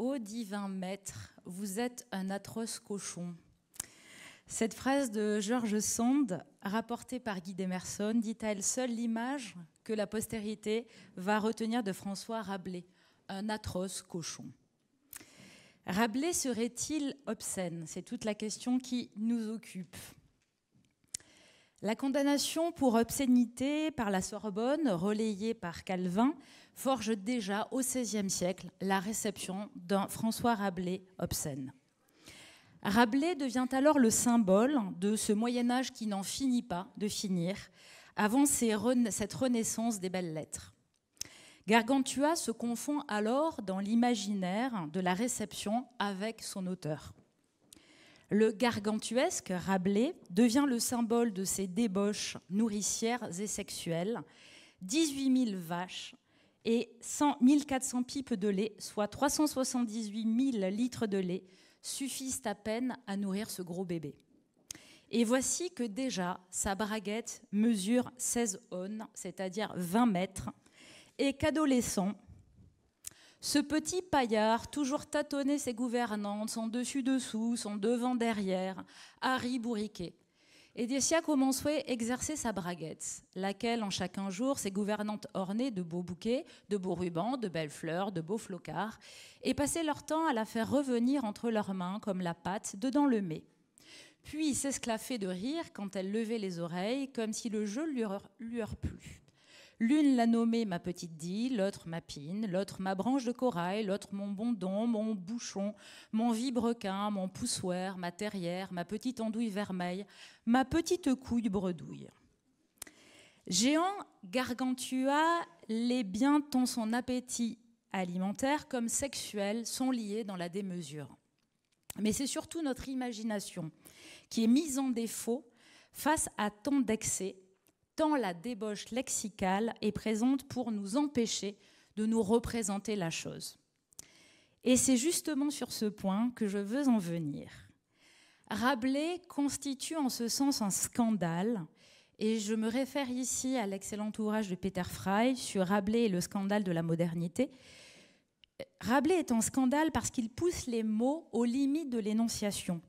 Ô divin maître, vous êtes un atroce cochon. Cette phrase de George Sand, rapportée par Guy d'Emerson, dit à elle seule l'image que la postérité va retenir de François Rabelais, un atroce cochon. Rabelais serait-il obscène C'est toute la question qui nous occupe. La condamnation pour obscénité par la Sorbonne, relayée par Calvin, forge déjà au XVIe siècle la réception d'un François Rabelais obscène. Rabelais devient alors le symbole de ce Moyen Âge qui n'en finit pas de finir, avant cette renaissance des belles lettres. Gargantua se confond alors dans l'imaginaire de la réception avec son auteur. Le gargantuesque, Rabelais, devient le symbole de ces débauches nourricières et sexuelles. 18 000 vaches et 100, 400 pipes de lait, soit 378 000 litres de lait, suffisent à peine à nourrir ce gros bébé. Et voici que déjà, sa braguette mesure 16 aunes, c'est-à-dire 20 mètres, et qu'adolescent, ce petit paillard, toujours tâtonné ses gouvernantes, son dessus-dessous, son devant-derrière, Harry bourriquet. Et commençait à exercer sa braguette, laquelle, en chacun jour, ses gouvernantes ornées de beaux bouquets, de beaux rubans, de belles fleurs, de beaux flocards, et passaient leur temps à la faire revenir entre leurs mains comme la pâte dedans le mets. Puis s'esclaffaient de rire quand elle levait les oreilles, comme si le jeu lui, eût plu. L'une l'a nommée ma petite dille, l'autre ma pine, l'autre ma branche de corail, l'autre mon don, mon bouchon, mon vibrequin, mon poussoir, ma terrière, ma petite andouille vermeille, ma petite couille bredouille. Géant, Gargantua, les biens tant son appétit alimentaire comme sexuel sont liés dans la démesure. Mais c'est surtout notre imagination qui est mise en défaut face à tant d'excès tant la débauche lexicale est présente pour nous empêcher de nous représenter la chose. Et c'est justement sur ce point que je veux en venir. Rabelais constitue en ce sens un scandale, et je me réfère ici à l'excellent ouvrage de Peter Frey sur Rabelais et le scandale de la modernité. Rabelais est un scandale parce qu'il pousse les mots aux limites de l'énonciation,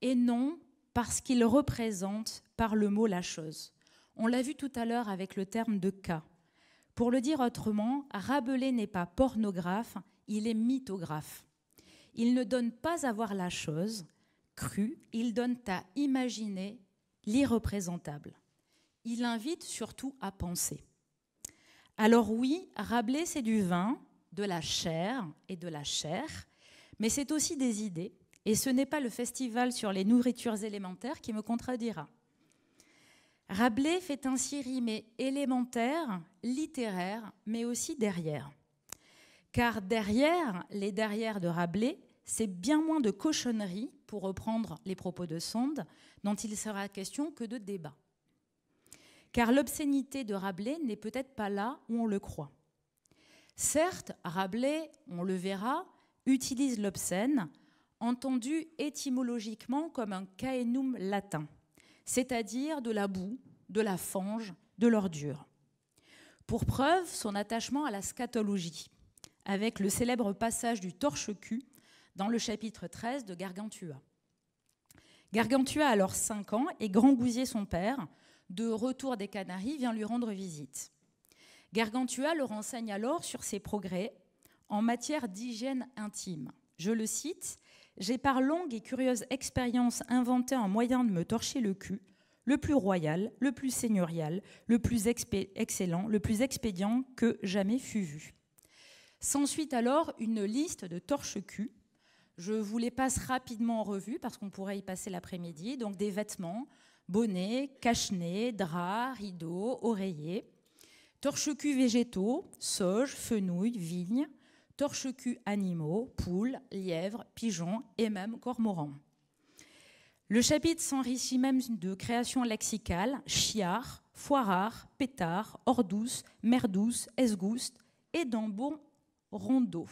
et non parce qu'il représente par le mot la chose. On l'a vu tout à l'heure avec le terme de cas. Pour le dire autrement, Rabelais n'est pas pornographe, il est mythographe. Il ne donne pas à voir la chose crue, il donne à imaginer l'irreprésentable. Il invite surtout à penser. Alors oui, Rabelais, c'est du vin, de la chair et de la chair, mais c'est aussi des idées, et ce n'est pas le festival sur les nourritures élémentaires qui me contredira. Rabelais fait ainsi rimer élémentaire, littéraire, mais aussi derrière. Car derrière, les derrières de Rabelais, c'est bien moins de cochonnerie, pour reprendre les propos de Sonde, dont il sera question que de débat. Car l'obscénité de Rabelais n'est peut-être pas là où on le croit. Certes, Rabelais, on le verra, utilise l'obscène, entendu étymologiquement comme un caenum latin c'est-à-dire de la boue, de la fange, de l'ordure. Pour preuve, son attachement à la scatologie, avec le célèbre passage du torche-cul dans le chapitre 13 de Gargantua. Gargantua a alors 5 ans et Grand Gousier, son père, de retour des Canaries, vient lui rendre visite. Gargantua le renseigne alors sur ses progrès en matière d'hygiène intime. Je le cite, j'ai par longue et curieuse expérience inventé un moyen de me torcher le cul, le plus royal, le plus seigneurial, le plus excellent, le plus expédient que jamais fut vu. S'ensuit alors une liste de torches cul Je vous les passe rapidement en revue parce qu'on pourrait y passer l'après-midi. Donc des vêtements, bonnets, cache-nez, draps, rideaux, oreillers, torches cul végétaux, sauge, fenouil, vigne, torche-cul animaux, poules, lièvres, pigeons et même cormorans. Le chapitre s'enrichit même de créations lexicales, chiard, foirard, pétard, hors douce, mer douce, esgouste et d'ambon rondeau.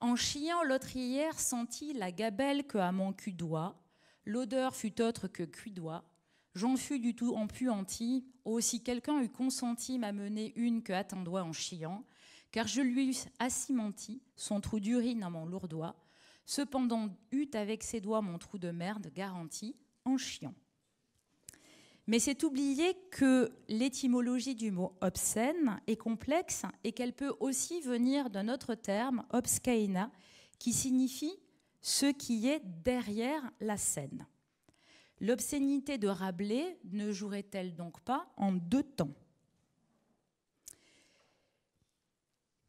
En chiant, hier sentit la gabelle que à mon cul doigt. L'odeur fut autre que cuidois. J'en fus du tout en oh, si quelqu'un eût consenti m'amener une que à ton doigt en chiant car je lui eusse son trou d'urine à mon lourd doigt, cependant eut avec ses doigts mon trou de merde garanti, en chiant. Mais c'est oublier que l'étymologie du mot obscène est complexe et qu'elle peut aussi venir d'un autre terme, obscaina, qui signifie ce qui est derrière la scène. L'obscénité de Rabelais ne jouerait-elle donc pas en deux temps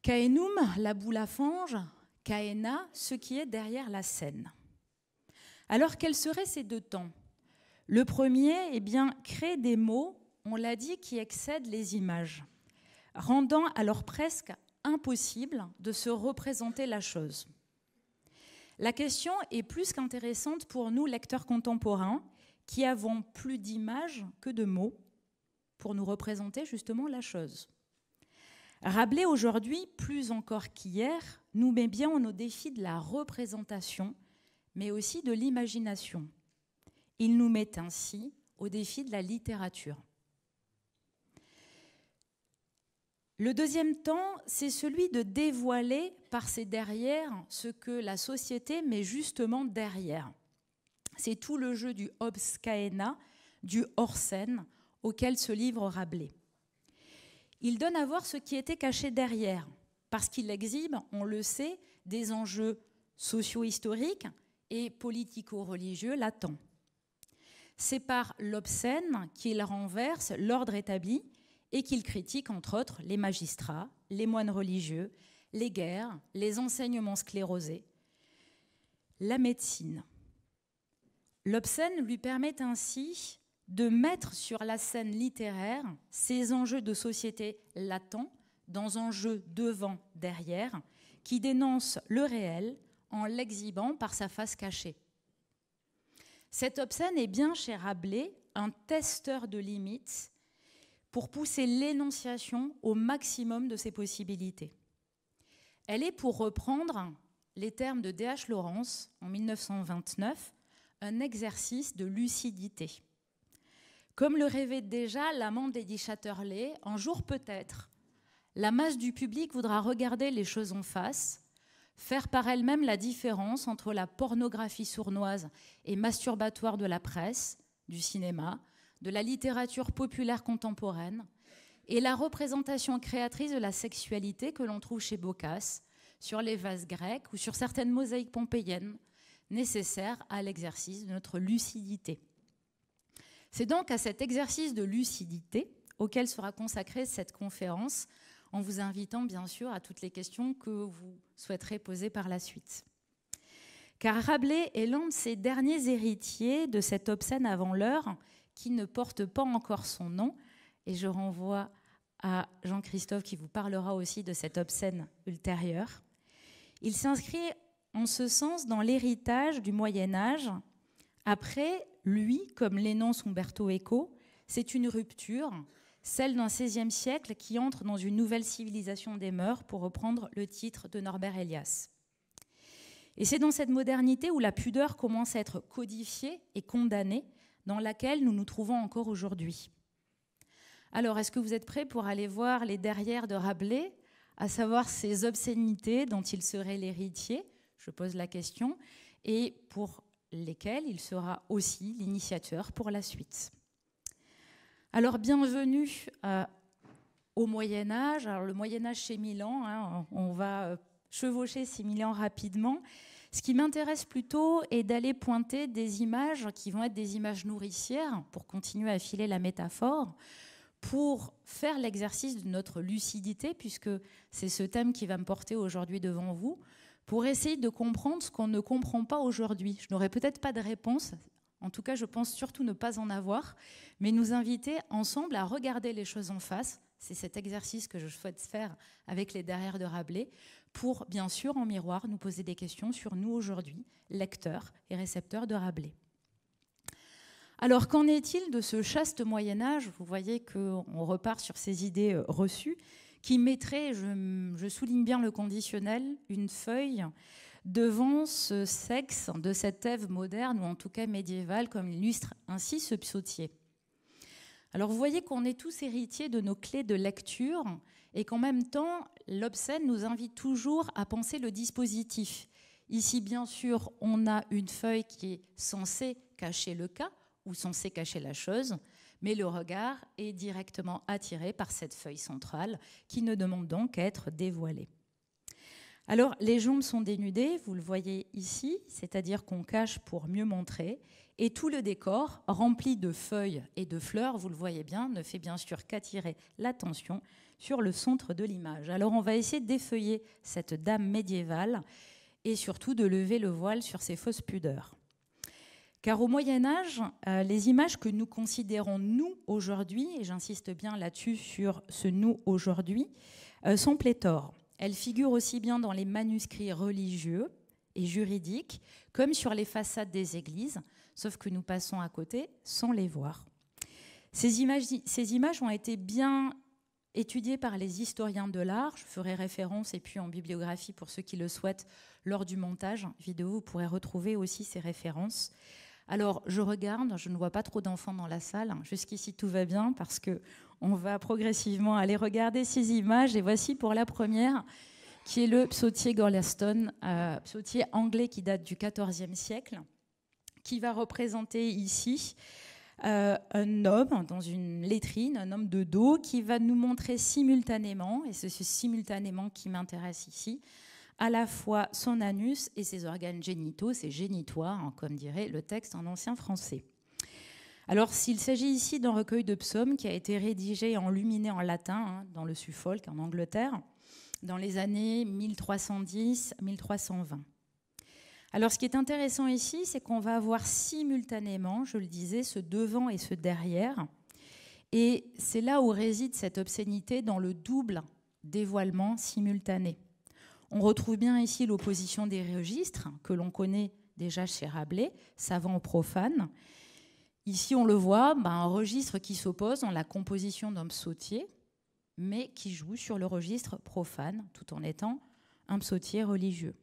Kaenum, la boule à fange, Kaena, ce qui est derrière la scène. Alors quels seraient ces deux temps Le premier, eh bien, créer des mots, on l'a dit, qui excèdent les images, rendant alors presque impossible de se représenter la chose. La question est plus qu'intéressante pour nous, lecteurs contemporains, qui avons plus d'images que de mots pour nous représenter justement la chose. Rabelais, aujourd'hui, plus encore qu'hier, nous met bien au défi de la représentation, mais aussi de l'imagination. Il nous met ainsi au défi de la littérature. Le deuxième temps, c'est celui de dévoiler par ses derrières ce que la société met justement derrière. C'est tout le jeu du Hobbes du hors-scène, auquel se livre Rabelais il donne à voir ce qui était caché derrière, parce qu'il exhibe, on le sait, des enjeux socio-historiques et politico-religieux latents. C'est par l'obscène qu'il renverse l'ordre établi et qu'il critique, entre autres, les magistrats, les moines religieux, les guerres, les enseignements sclérosés, la médecine. L'obscène lui permet ainsi de mettre sur la scène littéraire ces enjeux de société latents dans un jeu devant, derrière, qui dénonce le réel en l'exhibant par sa face cachée. Cette obscène est bien chez Rabelais un testeur de limites pour pousser l'énonciation au maximum de ses possibilités. Elle est, pour reprendre les termes de D.H. Lawrence en 1929, un exercice de lucidité. Comme le rêvait déjà l'amant d'Eddie Chatterley, un jour peut-être, la masse du public voudra regarder les choses en face, faire par elle-même la différence entre la pornographie sournoise et masturbatoire de la presse, du cinéma, de la littérature populaire contemporaine, et la représentation créatrice de la sexualité que l'on trouve chez Boccace, sur les vases grecs ou sur certaines mosaïques pompéiennes, nécessaires à l'exercice de notre lucidité. C'est donc à cet exercice de lucidité auquel sera consacrée cette conférence, en vous invitant bien sûr à toutes les questions que vous souhaiterez poser par la suite. Car Rabelais est l'un de ces derniers héritiers de cette obscène avant l'heure qui ne porte pas encore son nom, et je renvoie à Jean-Christophe qui vous parlera aussi de cette obscène ultérieure. Il s'inscrit en ce sens dans l'héritage du Moyen Âge, après lui, comme l'énonce Umberto Eco, c'est une rupture, celle d'un XVIe siècle qui entre dans une nouvelle civilisation des mœurs, pour reprendre le titre de Norbert Elias. Et c'est dans cette modernité où la pudeur commence à être codifiée et condamnée, dans laquelle nous nous trouvons encore aujourd'hui. Alors, est-ce que vous êtes prêts pour aller voir les derrières de Rabelais, à savoir ces obscénités dont il serait l'héritier Je pose la question. Et pour lesquels il sera aussi l'initiateur pour la suite. Alors bienvenue euh, au Moyen Âge. Alors, le Moyen Âge chez Milan, hein. on va euh, chevaucher ces Milan rapidement. Ce qui m'intéresse plutôt est d'aller pointer des images qui vont être des images nourricières, pour continuer à filer la métaphore, pour faire l'exercice de notre lucidité, puisque c'est ce thème qui va me porter aujourd'hui devant vous pour essayer de comprendre ce qu'on ne comprend pas aujourd'hui. Je n'aurai peut-être pas de réponse, en tout cas je pense surtout ne pas en avoir, mais nous inviter ensemble à regarder les choses en face. C'est cet exercice que je souhaite faire avec les derrière de Rabelais, pour bien sûr en miroir nous poser des questions sur nous aujourd'hui, lecteurs et récepteurs de Rabelais. Alors qu'en est-il de ce chaste Moyen Âge Vous voyez qu'on repart sur ces idées euh, reçues qui mettrait, je, souligne bien le conditionnel, une feuille devant ce sexe de cette Ève moderne, ou en tout cas médiévale, comme illustre ainsi ce psautier. Alors vous voyez qu'on est tous héritiers de nos clés de lecture et qu'en même temps, l'obscène nous invite toujours à penser le dispositif. Ici, bien sûr, on a une feuille qui est censée cacher le cas ou censée cacher la chose, mais le regard est directement attiré par cette feuille centrale qui ne demande donc qu'à être dévoilée. Alors, les jambes sont dénudées, vous le voyez ici, c'est-à-dire qu'on cache pour mieux montrer, et tout le décor, rempli de feuilles et de fleurs, vous le voyez bien, ne fait bien sûr qu'attirer l'attention sur le centre de l'image. Alors, on va essayer défeuiller cette dame médiévale et surtout de lever le voile sur ses fausses pudeurs. Car au Moyen Âge, euh, les images que nous considérons nous aujourd'hui, et j'insiste bien là-dessus sur ce nous aujourd'hui, euh, sont pléthores. Elles figurent aussi bien dans les manuscrits religieux et juridiques comme sur les façades des églises, sauf que nous passons à côté sans les voir. Ces images, ces images ont été bien étudiées par les historiens de l'art. Je ferai référence et puis en bibliographie pour ceux qui le souhaitent lors du montage vidéo, vous pourrez retrouver aussi ces références. Alors, je regarde, je ne vois pas trop d'enfants dans la salle. Jusqu'ici, tout va bien parce que on va progressivement aller regarder ces images. Et voici pour la première, qui est le psautier Gorlaston, euh, psautier anglais qui date du XIVe siècle, qui va représenter ici euh, un homme dans une lettrine, un homme de dos, qui va nous montrer simultanément, et c'est ce simultanément qui m'intéresse ici, à la fois son anus et ses organes génitaux, ses génitoires, hein, comme dirait le texte en ancien français. Alors, s'il s'agit ici d'un recueil de psaumes qui a été rédigé et enluminé en latin hein, dans le Suffolk, en Angleterre, dans les années 1310-1320. Alors, ce qui est intéressant ici, c'est qu'on va avoir simultanément, je le disais, ce devant et ce derrière. Et c'est là où réside cette obscénité dans le double dévoilement simultané. On retrouve bien ici l'opposition des registres que l'on connaît déjà chez Rabelais, savant ou profane. Ici, on le voit, ben, un registre qui s'oppose dans la composition d'un psautier, mais qui joue sur le registre profane, tout en étant un psautier religieux.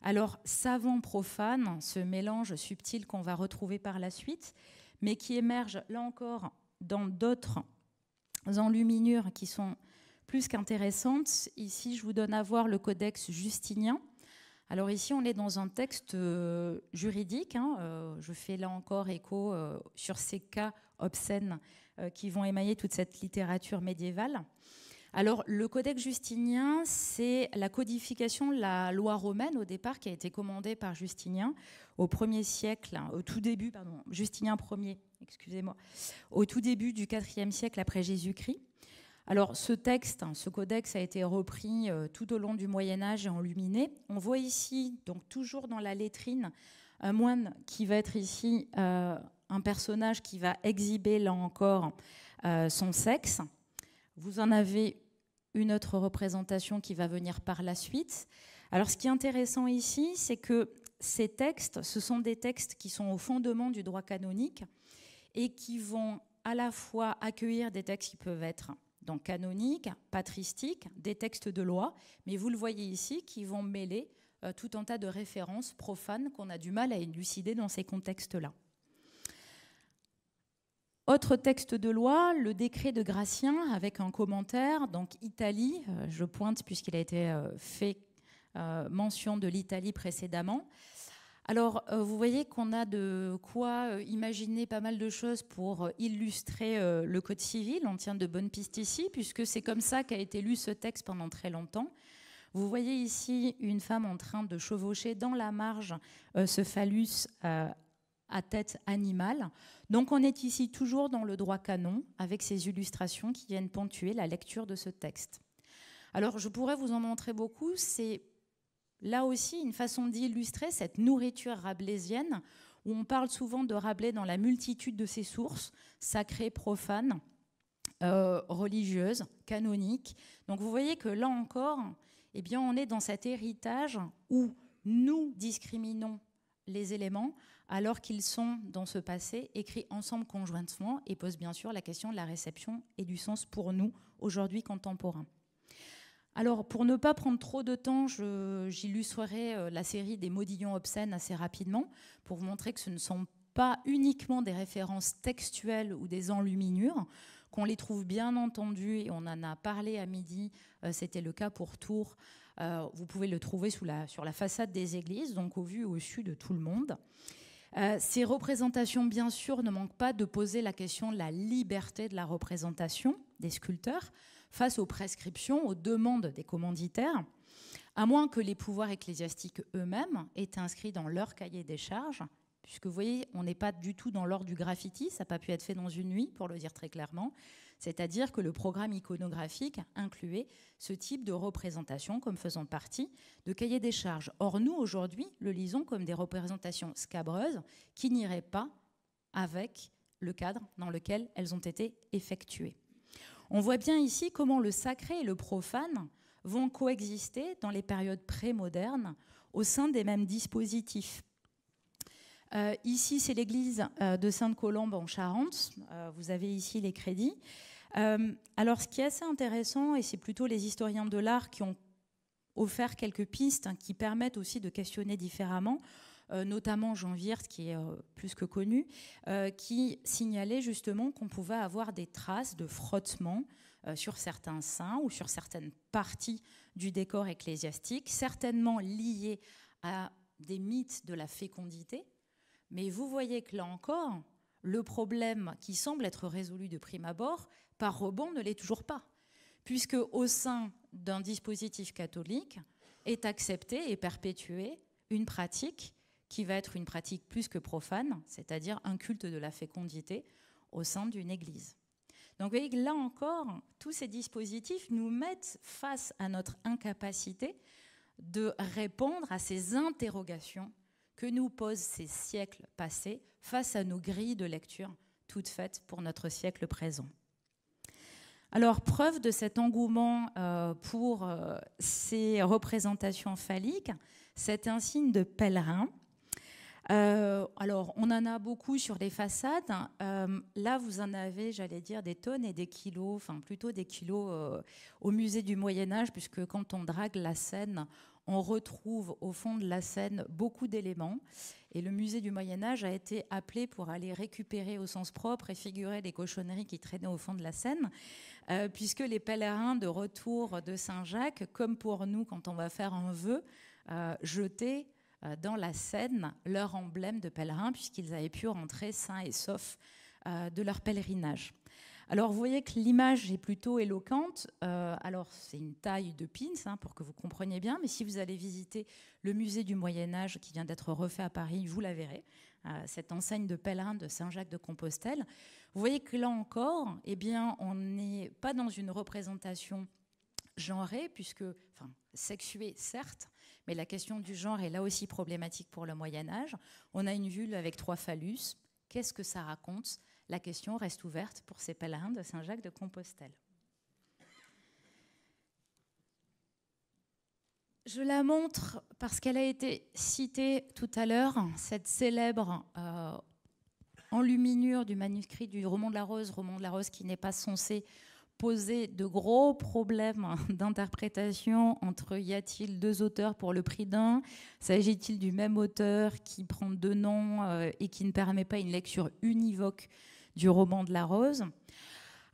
Alors, savant profane, ce mélange subtil qu'on va retrouver par la suite, mais qui émerge là encore dans d'autres enluminures qui sont plus qu'intéressante. Ici, je vous donne à voir le codex justinien. Alors ici, on est dans un texte euh, juridique. Hein. Euh, je fais là encore écho euh, sur ces cas obscènes qui vont émailler toute cette littérature médiévale. Alors le codex justinien, c'est la codification de la loi romaine au départ qui a été commandée par Justinien au 1 siècle, au tout début, pardon, Justinien Ier, excusez-moi, au tout début du 4e siècle après Jésus-Christ. Alors ce texte, hein, ce codex a été repris euh, tout au long du Moyen Âge et enluminé. On voit ici, donc toujours dans la lettrine, un moine qui va être ici euh, un personnage qui va exhiber là encore euh, son sexe. Vous en avez une autre représentation qui va venir par la suite. Alors ce qui est intéressant ici, c'est que ces textes, ce sont des textes qui sont au fondement du droit canonique et qui vont à la fois accueillir des textes qui peuvent être donc canoniques, patristiques, des textes de loi, mais vous le voyez ici, qui vont mêler euh, tout un tas de références profanes qu'on a du mal à élucider dans ces contextes-là. Autre texte de loi, le décret de Gratien avec un commentaire, donc Italie, euh, je pointe puisqu'il a été euh, fait mention de l'Italie précédemment. Alors, euh, vous voyez qu'on a de quoi euh, imaginer pas mal de choses pour euh, illustrer le Code civil. On tient de bonnes pistes ici, puisque c'est comme ça qu'a été lu ce texte pendant très longtemps. Vous voyez ici une femme en train de chevaucher dans la marge ce phallus à tête animale. Donc on est ici toujours dans le droit canon, avec ces illustrations qui viennent ponctuer la lecture de ce texte. Alors je pourrais vous en montrer beaucoup, c'est là aussi une façon d'illustrer cette nourriture rabelaisienne où on parle souvent de Rabelais dans la multitude de ses sources, sacrées, profanes, euh, religieuses, canoniques. Donc vous voyez que là encore, eh bien, on est dans cet héritage où nous discriminons les éléments alors qu'ils sont dans ce passé écrits ensemble conjointement et pose bien sûr la question de la réception et du sens pour nous aujourd'hui contemporains. Alors, pour ne pas prendre trop de temps, j'illustrerai euh, la série des modillons obscènes assez rapidement pour vous montrer que ce ne sont pas uniquement des références textuelles ou des enluminures, qu'on les trouve bien entendu, et on en a parlé à midi, euh, c'était le cas pour Tours, euh, vous pouvez le trouver sur la façade des églises, donc au vu au dessus de tout le monde. ces représentations, bien sûr, ne manquent pas de poser la question de la liberté de la représentation des sculpteurs, face aux prescriptions, aux demandes des commanditaires, à moins que les pouvoirs ecclésiastiques eux-mêmes aient inscrit dans leur cahier des charges, puisque vous voyez, on n'est pas du tout dans l'ordre du graffiti, ça n'a pas pu être fait dans une nuit, pour le dire très clairement, c'est-à-dire que le programme iconographique incluait ce type de représentation comme faisant partie de cahier des charges. Or, nous, aujourd'hui, le lisons comme des représentations scabreuses qui n'iraient pas avec le cadre dans lequel elles ont été effectuées. On voit bien ici comment le sacré et le profane vont coexister dans les périodes prémodernes au sein des mêmes dispositifs. Euh, ici, c'est l'église euh, de Sainte-Colombe en Charente. Euh, vous avez ici les crédits. alors, ce qui est assez intéressant, et c'est plutôt les historiens de l'art qui ont offert quelques pistes hein, qui permettent aussi de questionner différemment, euh, notamment Jean Wirth, qui est euh, plus que connu, euh, qui signalait justement qu'on pouvait avoir des traces de frottement sur certains saints ou sur certaines parties du décor ecclésiastique, certainement liées à des mythes de la fécondité. Mais vous voyez que là encore, le problème qui semble être résolu de prime abord, par rebond, ne l'est toujours pas, puisque au sein d'un dispositif catholique est acceptée et perpétuée une pratique qui va être une pratique plus que profane, c'est-à-dire un culte de la fécondité au sein d'une église. Donc voyez là encore, tous ces dispositifs nous mettent face à notre incapacité de répondre à ces interrogations que nous posent ces siècles passés face à nos grilles de lecture toutes faites pour notre siècle présent. Alors, preuve de cet engouement euh, pour euh, ces représentations phalliques, un signe de pèlerin euh, alors, on en a beaucoup sur les façades. Euh, là, vous en avez, j'allais dire, des tonnes et des kilos, enfin plutôt des kilos euh, au musée du Moyen Âge, puisque quand on drague la Seine, on retrouve au fond de la Seine beaucoup d'éléments. Et le musée du Moyen Âge a été appelé pour aller récupérer au sens propre et figurer les cochonneries qui traînaient au fond de la Seine, puisque les pèlerins de retour de Saint-Jacques, comme pour nous quand on va faire un vœu, euh, jetaient euh, dans la Seine leur emblème de pèlerin, puisqu'ils avaient pu rentrer sains et saufs euh, de leur pèlerinage. Alors vous voyez que l'image est plutôt éloquente. Euh, alors c'est une taille de pins hein, pour que vous compreniez bien, mais si vous allez visiter le musée du Moyen Âge qui vient d'être refait à Paris, vous la verrez. cette enseigne de pèlerin de Saint-Jacques-de-Compostelle. Vous voyez que là encore, eh bien, on n'est pas dans une représentation genrée, puisque, enfin, sexuée certes, mais la question du genre est là aussi problématique pour le Moyen Âge. On a une vue avec trois phallus. Qu'est-ce que ça raconte La question reste ouverte pour ces pèlerins de Saint-Jacques de Compostelle. Je la montre parce qu'elle a été citée tout à l'heure, cette célèbre euh, enluminure du manuscrit du Roman de la Rose, Roman de la Rose qui n'est pas censé poser de gros problèmes d'interprétation entre y a-t-il deux auteurs pour le prix d'un S'agit-il du même auteur qui prend deux noms euh, et qui ne permet pas une lecture univoque du roman de la rose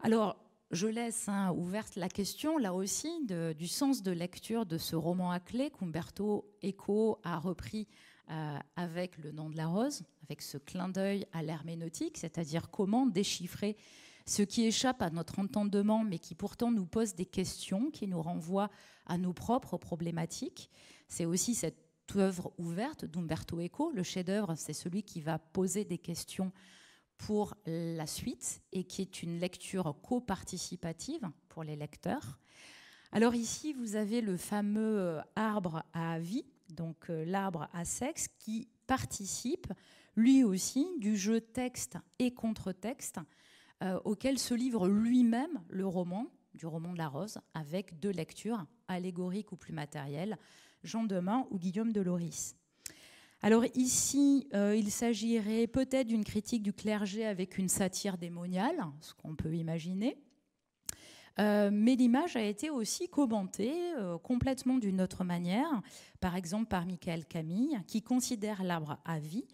Alors, je laisse hein, ouverte la question, là aussi, du sens de lecture de ce roman à clé qu'Umberto Eco a repris euh, avec le nom de la rose, avec ce clin d'œil à l'herméneutique, c'est-à-dire comment déchiffrer ce qui échappe à notre entendement, mais qui pourtant nous pose des questions, qui nous renvoie à nos propres problématiques. C'est aussi cette œuvre ouverte d'Umberto Eco. Le chef-d'œuvre, c'est celui qui va poser des questions pour la suite et qui est une lecture coparticipative pour les lecteurs. Alors ici, vous avez le fameux euh, arbre à vie, donc euh, l'arbre à sexe, qui participe lui aussi du jeu texte et contre-texte euh, auquel se livre lui-même le roman, du roman de la Rose, avec deux lectures, allégoriques ou plus matérielles, Jean Demain ou Guillaume de Loris. Alors ici, euh, il s'agirait peut-être d'une critique du clergé avec une satire démoniale, ce qu'on peut imaginer. Euh, mais l'image a été aussi commentée complètement d'une autre manière, par exemple par Michael Camille, qui considère l'arbre à vie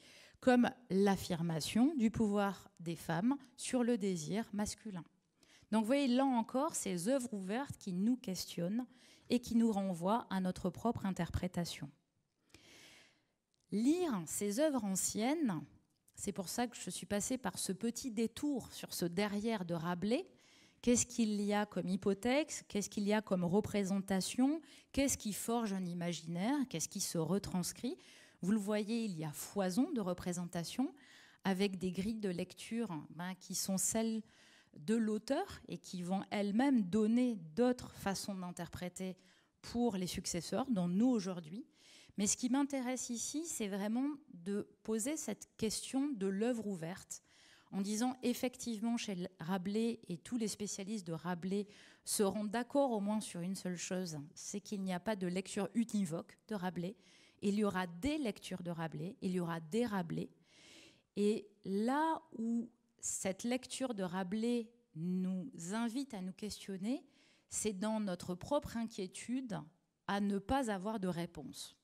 comme l'affirmation du pouvoir des femmes sur le désir masculin. Donc vous voyez, là encore, ces œuvres ouvertes qui nous questionnent et qui nous renvoient à notre propre interprétation. Lire ces œuvres anciennes, c'est pour ça que je suis passée par ce petit détour sur ce derrière de Rabelais. Qu'est-ce qu'il y a comme hypothèse Qu'est-ce qu'il y a comme représentation Qu'est-ce qui forge un imaginaire Qu'est-ce qui se retranscrit vous le voyez, il y a foison de représentations avec des grilles de lecture hein, ben, qui sont celles de l'auteur et qui vont elles-mêmes donner d'autres façons d'interpréter pour les successeurs, dont nous aujourd'hui. Mais ce qui m'intéresse ici, c'est vraiment de poser cette question de l'œuvre ouverte en disant effectivement chez Rabelais, et tous les spécialistes de Rabelais seront d'accord au moins sur une seule chose, c'est qu'il n'y a pas de lecture univoque de Rabelais, il y aura des lectures de Rabelais, il y aura des Rabelais. Et là où cette lecture de Rabelais nous invite à nous questionner, c'est dans notre propre inquiétude à ne pas avoir de réponse.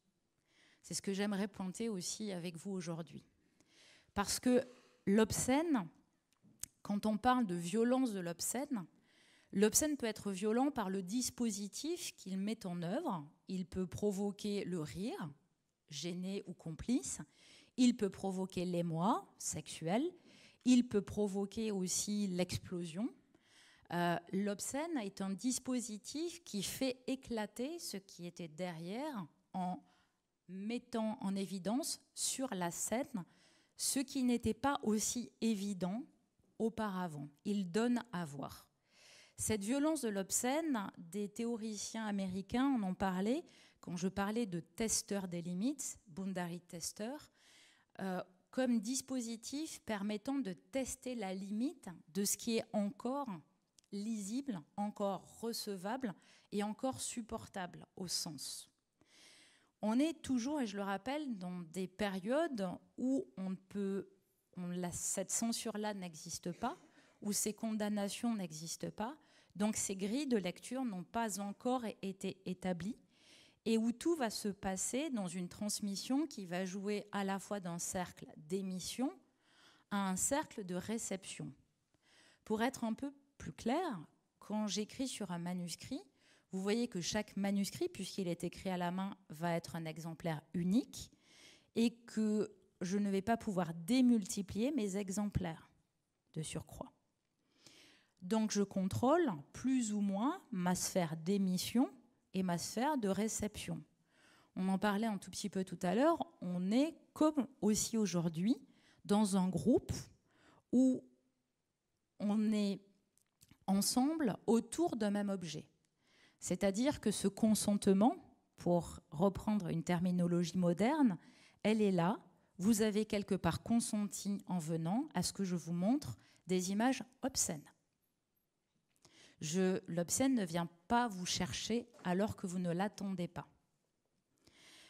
C'est ce que j'aimerais pointer aussi avec vous aujourd'hui. Parce que l'obscène, quand on parle de violence de l'obscène, l'obscène peut être violent par le dispositif qu'il met en œuvre. Il peut provoquer le rire, gêné ou complice. Il peut provoquer l'émoi sexuel. Il peut provoquer aussi l'explosion. Euh, l'obscène est un dispositif qui fait éclater ce qui était derrière en mettant en évidence sur la scène ce qui n'était pas aussi évident auparavant. Il donne à voir. Cette violence de l'obscène, des théoriciens américains en ont parlé quand je parlais de testeur des limites, boundary tester, euh, comme dispositif permettant de tester la limite de ce qui est encore lisible, encore recevable et encore supportable au sens. On est toujours, et je le rappelle, dans des périodes où cette censure-là n'existe pas, où ces condamnations n'existent pas, donc ces grilles de lecture n'ont pas encore été établies et où tout va se passer dans une transmission qui va jouer à la fois d'un cercle d'émission à un cercle de réception. Pour être un peu plus clair, quand j'écris sur un manuscrit, vous voyez que chaque manuscrit, puisqu'il est écrit à la main, va être un exemplaire unique et que je ne vais pas pouvoir démultiplier mes exemplaires de surcroît. Donc je contrôle plus ou moins ma sphère d'émission et ma sphère de réception. On en parlait un tout petit peu tout à l'heure, on est comme aussi aujourd'hui dans un groupe où on est ensemble autour d'un même objet. C'est-à-dire que ce consentement, pour reprendre une terminologie moderne, elle est là, vous avez quelque part consenti en venant à ce que je vous montre des images obscènes. Je, l'obscène ne vient pas vous chercher alors que vous ne l'attendez pas.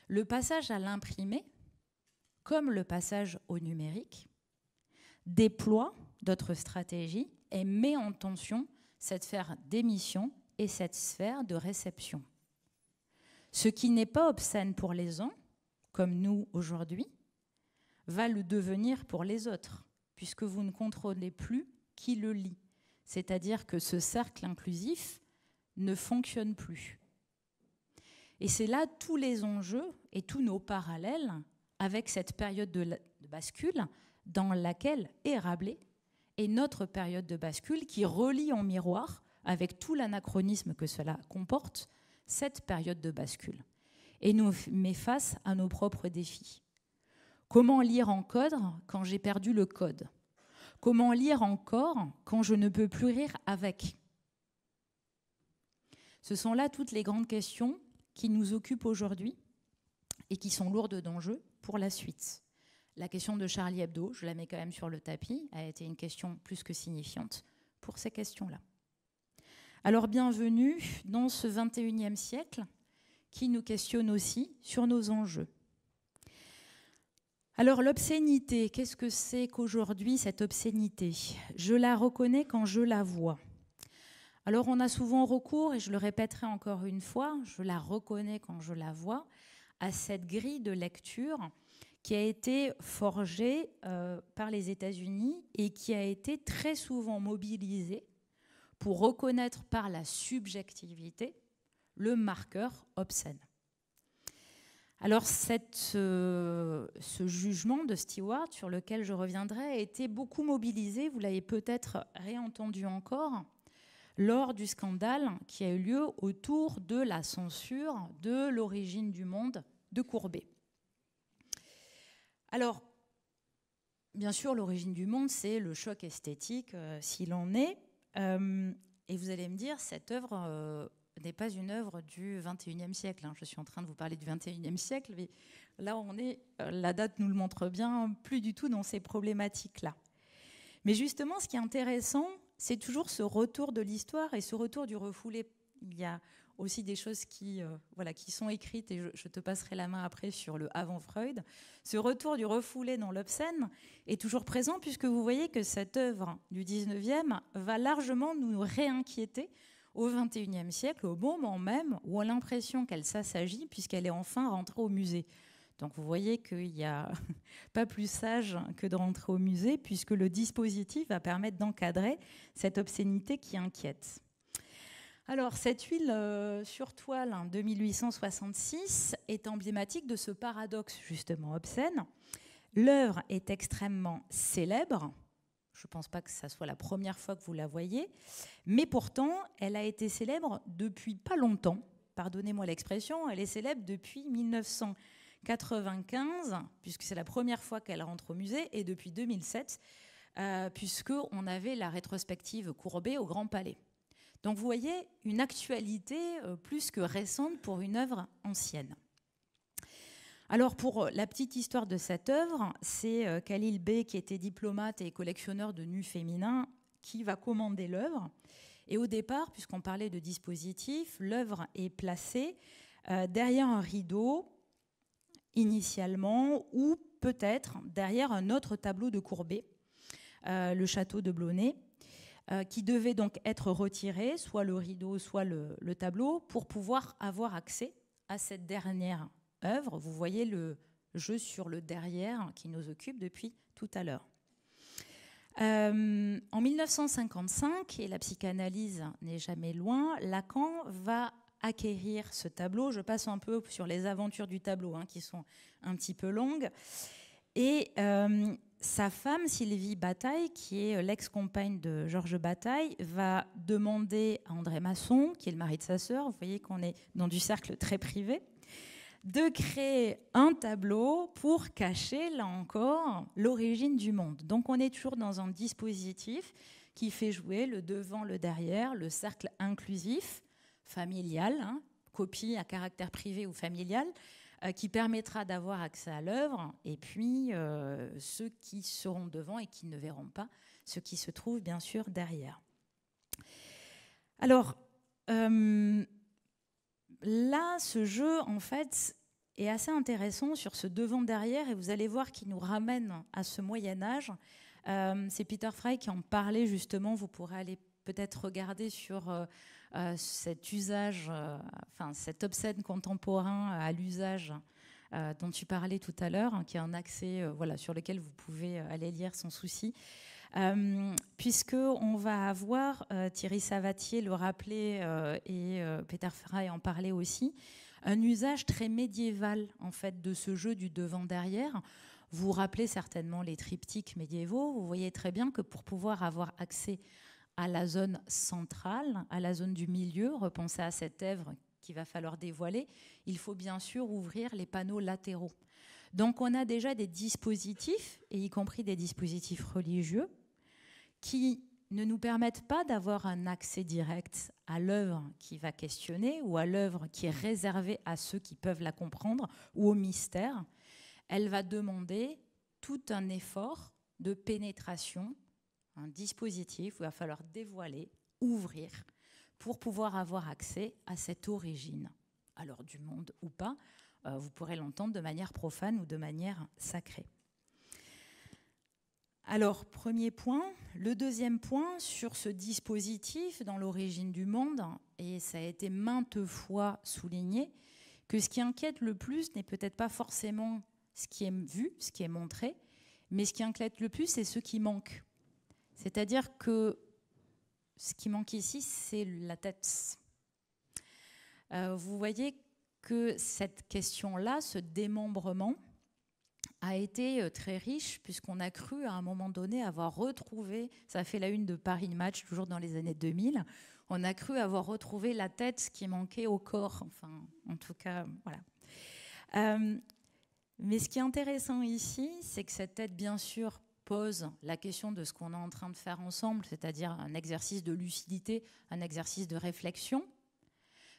Le passage à l'imprimé, comme le passage au numérique, déploie d'autres stratégies et met en tension cette sphère d'émission et cette sphère de réception. Ce qui n'est pas obscène pour les uns, comme nous aujourd'hui, va le devenir pour les autres, puisque vous ne contrôlez plus qui le lit. C'est-à-dire que ce cercle inclusif ne fonctionne plus. Et c'est là tous les enjeux et tous nos parallèles avec cette période de, bascule dans laquelle est Rabelais et notre période de bascule qui relie en miroir, avec tout l'anachronisme que cela comporte, cette période de bascule et nous met face à nos propres défis. Comment lire en code quand j'ai perdu le code Comment lire encore quand je ne peux plus rire avec Ce sont là toutes les grandes questions qui nous occupent aujourd'hui et qui sont lourdes d'enjeux pour la suite. La question de Charlie Hebdo, je la mets quand même sur le tapis, a été une question plus que signifiante pour ces questions-là. Alors bienvenue dans ce 21e siècle qui nous questionne aussi sur nos enjeux. Alors l'obscénité, qu'est-ce que c'est qu'aujourd'hui cette obscénité Je la reconnais quand je la vois. Alors on a souvent recours, et je le répéterai encore une fois, je la reconnais quand je la vois, à cette grille de lecture qui a été forgée euh, par les États-Unis et qui a été très souvent mobilisée pour reconnaître par la subjectivité le marqueur obscène. Alors euh, ce jugement de Stewart, sur lequel je reviendrai, a été beaucoup mobilisé, vous l'avez peut-être réentendu encore, lors du scandale qui a eu lieu autour de la censure de l'origine du monde de Courbet. Alors, bien sûr, l'origine du monde, c'est le choc esthétique, euh, s'il en est. Euh, et vous allez me dire, cette œuvre n'est pas une œuvre du 21e siècle. Hein. Je suis en train de vous parler du 21e siècle, mais là, on est, euh, la date nous le montre bien, plus du tout dans ces problématiques-là. Mais justement, ce qui est intéressant, c'est toujours ce retour de l'histoire et ce retour du refoulé. Il y a aussi des choses qui, euh, voilà, qui sont écrites, et je, je, te passerai la main après sur le avant Freud. Ce retour du refoulé dans l'obscène est toujours présent, puisque vous voyez que cette œuvre du 19e va largement nous réinquiéter au XXIe siècle, au moment même où on a l'impression qu'elle s'assagit puisqu'elle est enfin rentrée au musée. Donc vous voyez qu'il n'y a pas plus sage que de rentrer au musée, puisque le dispositif va permettre d'encadrer cette obscénité qui inquiète. Alors cette huile euh, sur toile, 1866 hein, est emblématique de ce paradoxe justement obscène. L'œuvre est extrêmement célèbre, je ne pense pas que ça soit la première fois que vous la voyez. Mais pourtant, elle a été célèbre depuis pas longtemps. Pardonnez-moi l'expression, elle est célèbre depuis 1995, puisque c'est la première fois qu'elle rentre au musée, et depuis 2007, euh, puisqu'on avait la rétrospective courbée au Grand Palais. Donc vous voyez une actualité euh, plus que récente pour une œuvre ancienne. Alors pour euh, la petite histoire de cette œuvre, c'est euh, Khalil Bey qui était diplomate et collectionneur de nus féminins qui va commander l'œuvre. Et au départ, puisqu'on parlait de dispositif, l'œuvre est placée euh, derrière un rideau initialement ou peut-être derrière un autre tableau de Courbet, le château de Blonay, qui devait donc être retiré, soit le rideau, soit le, tableau, pour pouvoir avoir accès à cette dernière œuvre. Vous voyez le jeu sur le derrière qui nous occupe depuis tout à l'heure. Euh, en 1955, et la psychanalyse n'est jamais loin, Lacan va acquérir ce tableau. Je passe un peu sur les aventures du tableau, hein, qui sont un petit peu longues. Et euh, sa femme, Sylvie Bataille, qui est l'ex-compagne de Georges Bataille, va demander à André Masson, qui est le mari de sa sœur, vous voyez qu'on est dans du cercle très privé, de créer un tableau pour cacher, là encore, l'origine du monde. Donc on est toujours dans un dispositif qui fait jouer le devant, le derrière, le cercle inclusif, familial, hein, copie à caractère privé ou familial, euh, qui permettra d'avoir accès à l'œuvre, et puis euh, ceux qui seront devant et qui ne verront pas ce qui se trouve bien sûr derrière. Alors, euh, là, ce jeu, en fait, est assez intéressant sur ce devant-derrière, et vous allez voir qu'il nous ramène à ce Moyen Âge. Euh, c'est Peter Fry qui en parlait justement, vous pourrez aller peut-être regarder sur euh, euh, cet usage, enfin cet obscène contemporain à l'usage dont tu parlais tout à l'heure, hein, qui est un accès voilà, sur lequel vous pouvez aller lire sans souci. Euh, puisque puisqu'on va avoir, euh, Thierry Savatier le rappelait euh, et Peter Frey en parlait aussi, un usage très médiéval en fait de ce jeu du devant-derrière. Vous vous rappelez certainement les triptyques médiévaux, vous voyez très bien que pour pouvoir avoir accès à la zone centrale, à la zone du milieu, repensez à cette œuvre qu'il va falloir dévoiler, il faut bien sûr ouvrir les panneaux latéraux. Donc on a déjà des dispositifs, et y compris des dispositifs religieux, qui ne nous permettent pas d'avoir un accès direct à l'œuvre qui va questionner ou à l'œuvre qui est réservée à ceux qui peuvent la comprendre ou au mystère, elle va demander tout un effort de pénétration, un dispositif où il va falloir dévoiler, ouvrir, pour pouvoir avoir accès à cette origine, alors du monde ou pas, euh, vous pourrez l'entendre de manière profane ou de manière sacrée. Alors, premier point. Le deuxième point sur ce dispositif dans l'origine du monde, et ça a été maintes fois souligné, que ce qui inquiète le plus n'est peut-être pas forcément ce qui est vu, ce qui est montré, mais ce qui inquiète le plus, c'est ce qui manque. C'est-à-dire que ce qui manque ici, c'est la tête. Euh, vous voyez que cette question-là, ce démembrement, a été euh, très riche puisqu'on a cru à un moment donné avoir retrouvé, ça fait la une de Paris Match toujours dans les années 2000, on a cru avoir retrouvé la tête ce qui manquait au corps, enfin en tout cas voilà. Euh, mais ce qui est intéressant ici, c'est que cette tête bien sûr pose la question de ce qu'on est en train de faire ensemble, c'est-à-dire un exercice de lucidité, un exercice de réflexion,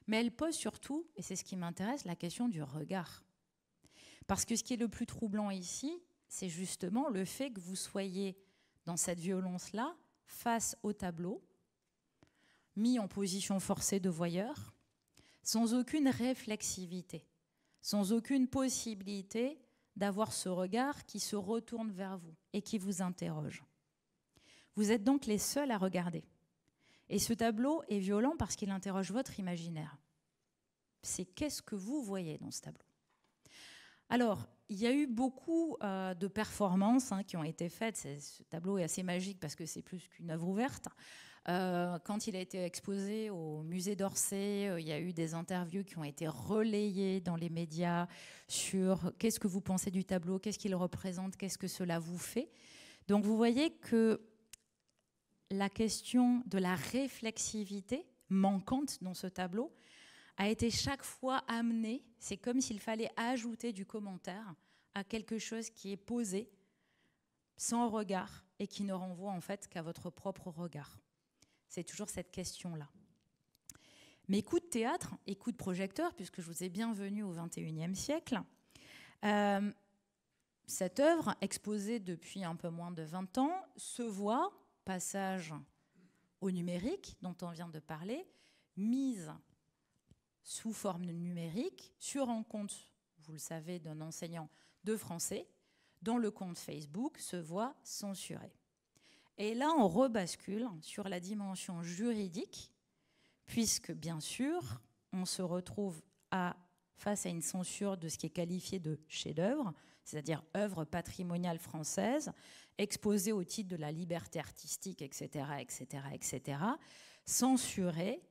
mais elle pose surtout, et c'est ce qui m'intéresse, la question du regard. Parce que ce qui est le plus troublant ici, c'est justement le fait que vous soyez dans cette violence-là, face au tableau, mis en position forcée de voyeur, sans aucune réflexivité, sans aucune possibilité d'avoir ce regard qui se retourne vers vous et qui vous interroge. Vous êtes donc les seuls à regarder. Et ce tableau est violent parce qu'il interroge votre imaginaire. C'est qu'est-ce que vous voyez dans ce tableau alors, il y a eu beaucoup euh, de performances hein, qui ont été faites. Ce tableau est assez magique parce que c'est plus qu'une œuvre ouverte. Euh, quand il a été exposé au musée d'Orsay, euh, il y a eu des interviews qui ont été relayées dans les médias sur qu'est-ce que vous pensez du tableau, qu'est-ce qu'il représente, qu'est-ce que cela vous fait. Donc vous voyez que la question de la réflexivité manquante dans ce tableau, a été chaque fois amené, c'est comme s'il fallait ajouter du commentaire à quelque chose qui est posé, sans regard, et qui ne renvoie en fait qu'à votre propre regard. C'est toujours cette question-là. Mais coup de théâtre et de projecteur, puisque je vous ai bienvenu au XXIe siècle, euh, cette œuvre, exposée depuis un peu moins de 20 ans, se voit, passage au numérique dont on vient de parler, mise sous forme numérique sur un compte, vous le savez, d'un enseignant de français, dont le compte Facebook se voit censuré. Et là, on rebascule sur la dimension juridique, puisque bien sûr, on se retrouve à, face à une censure de ce qui est qualifié de chef-d'œuvre, c'est-à-dire œuvre patrimoniale française, exposée au titre de la liberté artistique, etc., etc., etc., censurée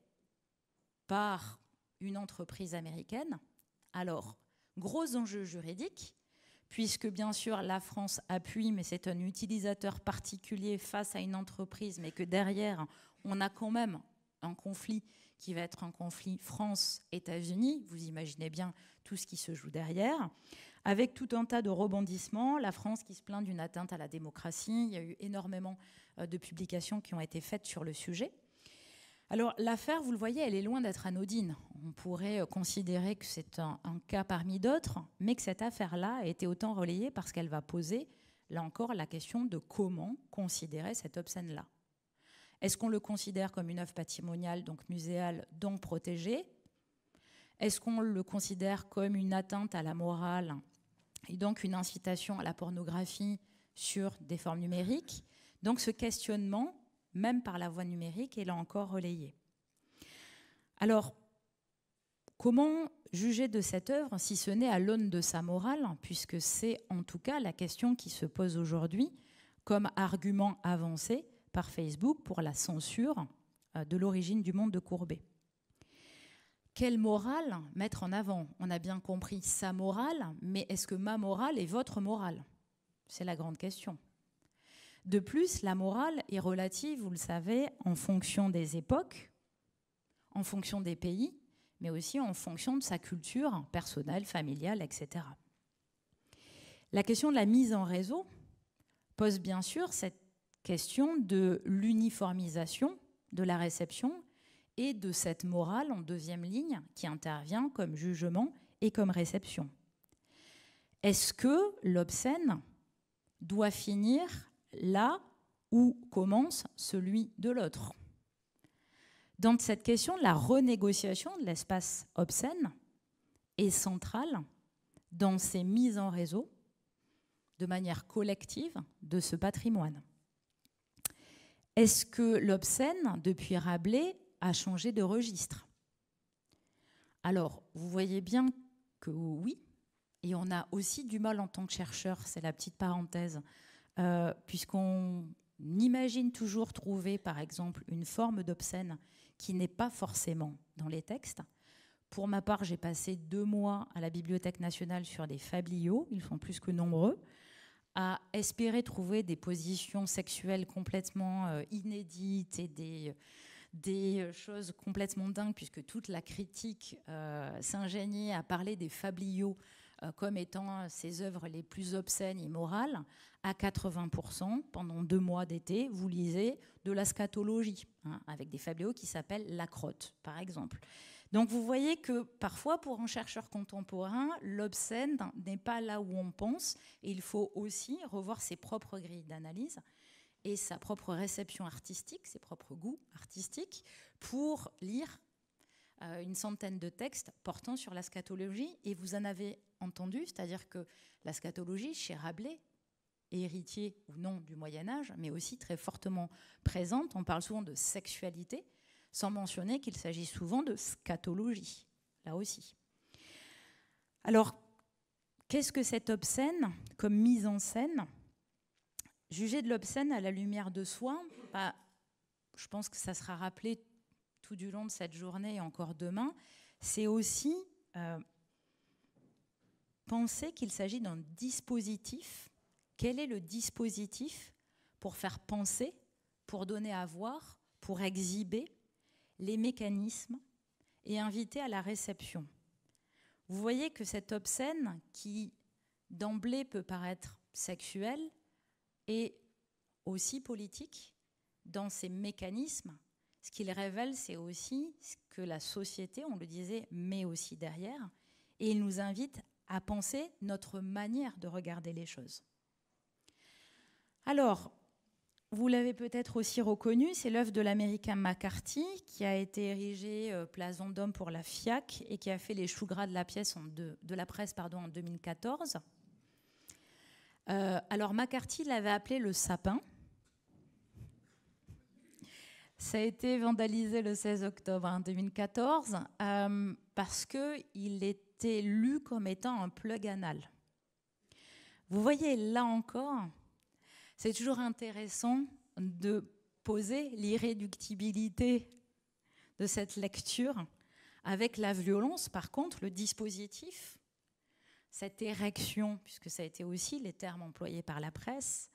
par une entreprise américaine. Alors, gros enjeu juridique, puisque bien sûr la France appuie, mais c'est un utilisateur particulier face à une entreprise, mais que derrière, on a quand même un conflit qui va être un conflit France-États-Unis. Vous imaginez bien tout ce qui se joue derrière. Avec tout un tas de rebondissements, la France qui se plaint d'une atteinte à la démocratie. Il y a eu énormément euh, de publications qui ont été faites sur le sujet. Alors l'affaire, vous le voyez, elle est loin d'être anodine. On pourrait euh, considérer que c'est un, cas parmi d'autres, mais que cette affaire-là a été autant relayée parce qu'elle va poser, là encore, la question de comment considérer cette obscène-là. Est-ce qu'on le considère comme une œuvre patrimoniale, donc muséale, donc protégée Est-ce qu'on le considère comme une atteinte à la morale et donc une incitation à la pornographie sur des formes numériques Donc ce questionnement, même par la voie numérique, et l'a encore relayé. Alors, comment juger de cette œuvre, si ce n'est à l'aune de sa morale, puisque c'est en tout cas la question qui se pose aujourd'hui comme argument avancé par Facebook pour la censure euh, de l'origine du monde de Courbet quelle morale mettre en avant On a bien compris sa morale, mais est-ce que ma morale est votre morale C'est la grande question. De plus, la morale est relative, vous le savez, en fonction des époques, en fonction des pays, mais aussi en fonction de sa culture personnelle, familiale, etc. La question de la mise en réseau pose bien sûr cette question de l'uniformisation de la réception et de cette morale en deuxième ligne qui intervient comme jugement et comme réception. Est-ce que l'obscène doit finir là où commence celui de l'autre. Dans cette question la renégociation de l'espace obscène est centrale dans ces mises en réseau de manière collective de ce patrimoine. Est-ce que l'obscène, depuis Rabelais, a changé de registre Alors, vous voyez bien que oui, et on a aussi du mal en tant que chercheur, c'est la petite parenthèse, euh, puisqu'on imagine toujours trouver, par exemple, une forme d'obscène qui n'est pas forcément dans les textes. Pour ma part, j'ai passé deux mois à la Bibliothèque nationale sur des fabliaux, ils sont plus que nombreux, à espérer trouver des positions sexuelles complètement euh, inédites et des, choses complètement dingues, puisque toute la critique euh, s'ingénie à parler des fabliaux euh, comme étant ses œuvres les plus obscènes, et morales, à 80%, pendant deux mois d'été, vous lisez de la scatologie, hein, avec des fabliaux qui s'appellent La Crotte, par exemple. Donc vous voyez que parfois, pour un chercheur contemporain, l'obscène n'est pas là où on pense, et il faut aussi revoir ses propres grilles d'analyse et sa propre réception artistique, ses propres goûts artistiques, pour lire euh, une centaine de textes portant sur la scatologie, et vous en avez entendu, c'est-à-dire que la scatologie chez Rabelais, héritier ou non du Moyen Âge, mais aussi très fortement présente, on parle souvent de sexualité, sans mentionner qu'il s'agit souvent de scatologie, là aussi. Alors, qu'est-ce que cette obscène comme mise en scène Juger de l'obscène à la lumière de soi, bah, je pense que ça sera rappelé tout du long de cette journée et encore demain, c'est aussi euh, penser qu'il s'agit d'un dispositif. Quel est le dispositif pour faire penser, pour donner à voir, pour exhiber les mécanismes et inviter à la réception Vous voyez que cette obscène, qui d'emblée peut paraître sexuelle, est aussi politique dans ses mécanismes. Ce qu'il révèle, c'est aussi ce que la société, on le disait, met aussi derrière. Et il nous invite à penser notre manière de regarder les choses. Alors, vous l'avez peut-être aussi reconnu, c'est l'œuvre de l'Américain McCarthy qui a été érigé euh, place Vendôme pour la FIAC et qui a fait les choux gras de la, pièce de la presse pardon, en 2014. Euh, alors McCarthy l'avait appelé le sapin. Ça a été vandalisé le 16 octobre 2014 hein, euh, parce parce qu'il est lu comme étant un plug anal. Vous voyez, là encore, c'est toujours intéressant de poser l'irréductibilité de cette lecture avec la violence, par contre, le dispositif, cette érection, puisque ça a été aussi les termes employés par la presse,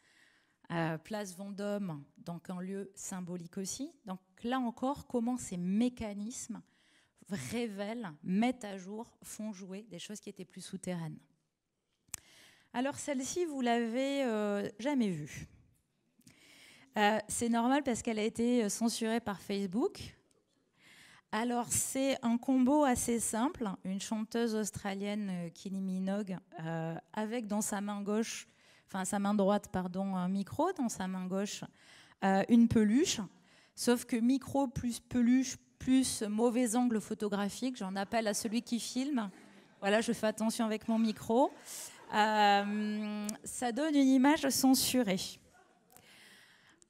euh, place Vendôme, donc un lieu symbolique aussi. Donc là encore, comment ces mécanismes révèlent, mettent à jour, font jouer des choses qui étaient plus souterraines. Alors celle-ci, vous l'avez euh, jamais vue. Euh, c'est normal parce qu'elle a été euh, censurée par Facebook. Alors c'est un combo assez simple, une chanteuse australienne, Kylie Minogue, avec dans sa main gauche, enfin sa main droite, pardon, un micro, dans sa main gauche, une peluche. Sauf que micro plus peluche plus mauvais angle photographique. J'en appelle à celui qui filme. Voilà, je fais attention avec mon micro. Euh, ça donne une image censurée.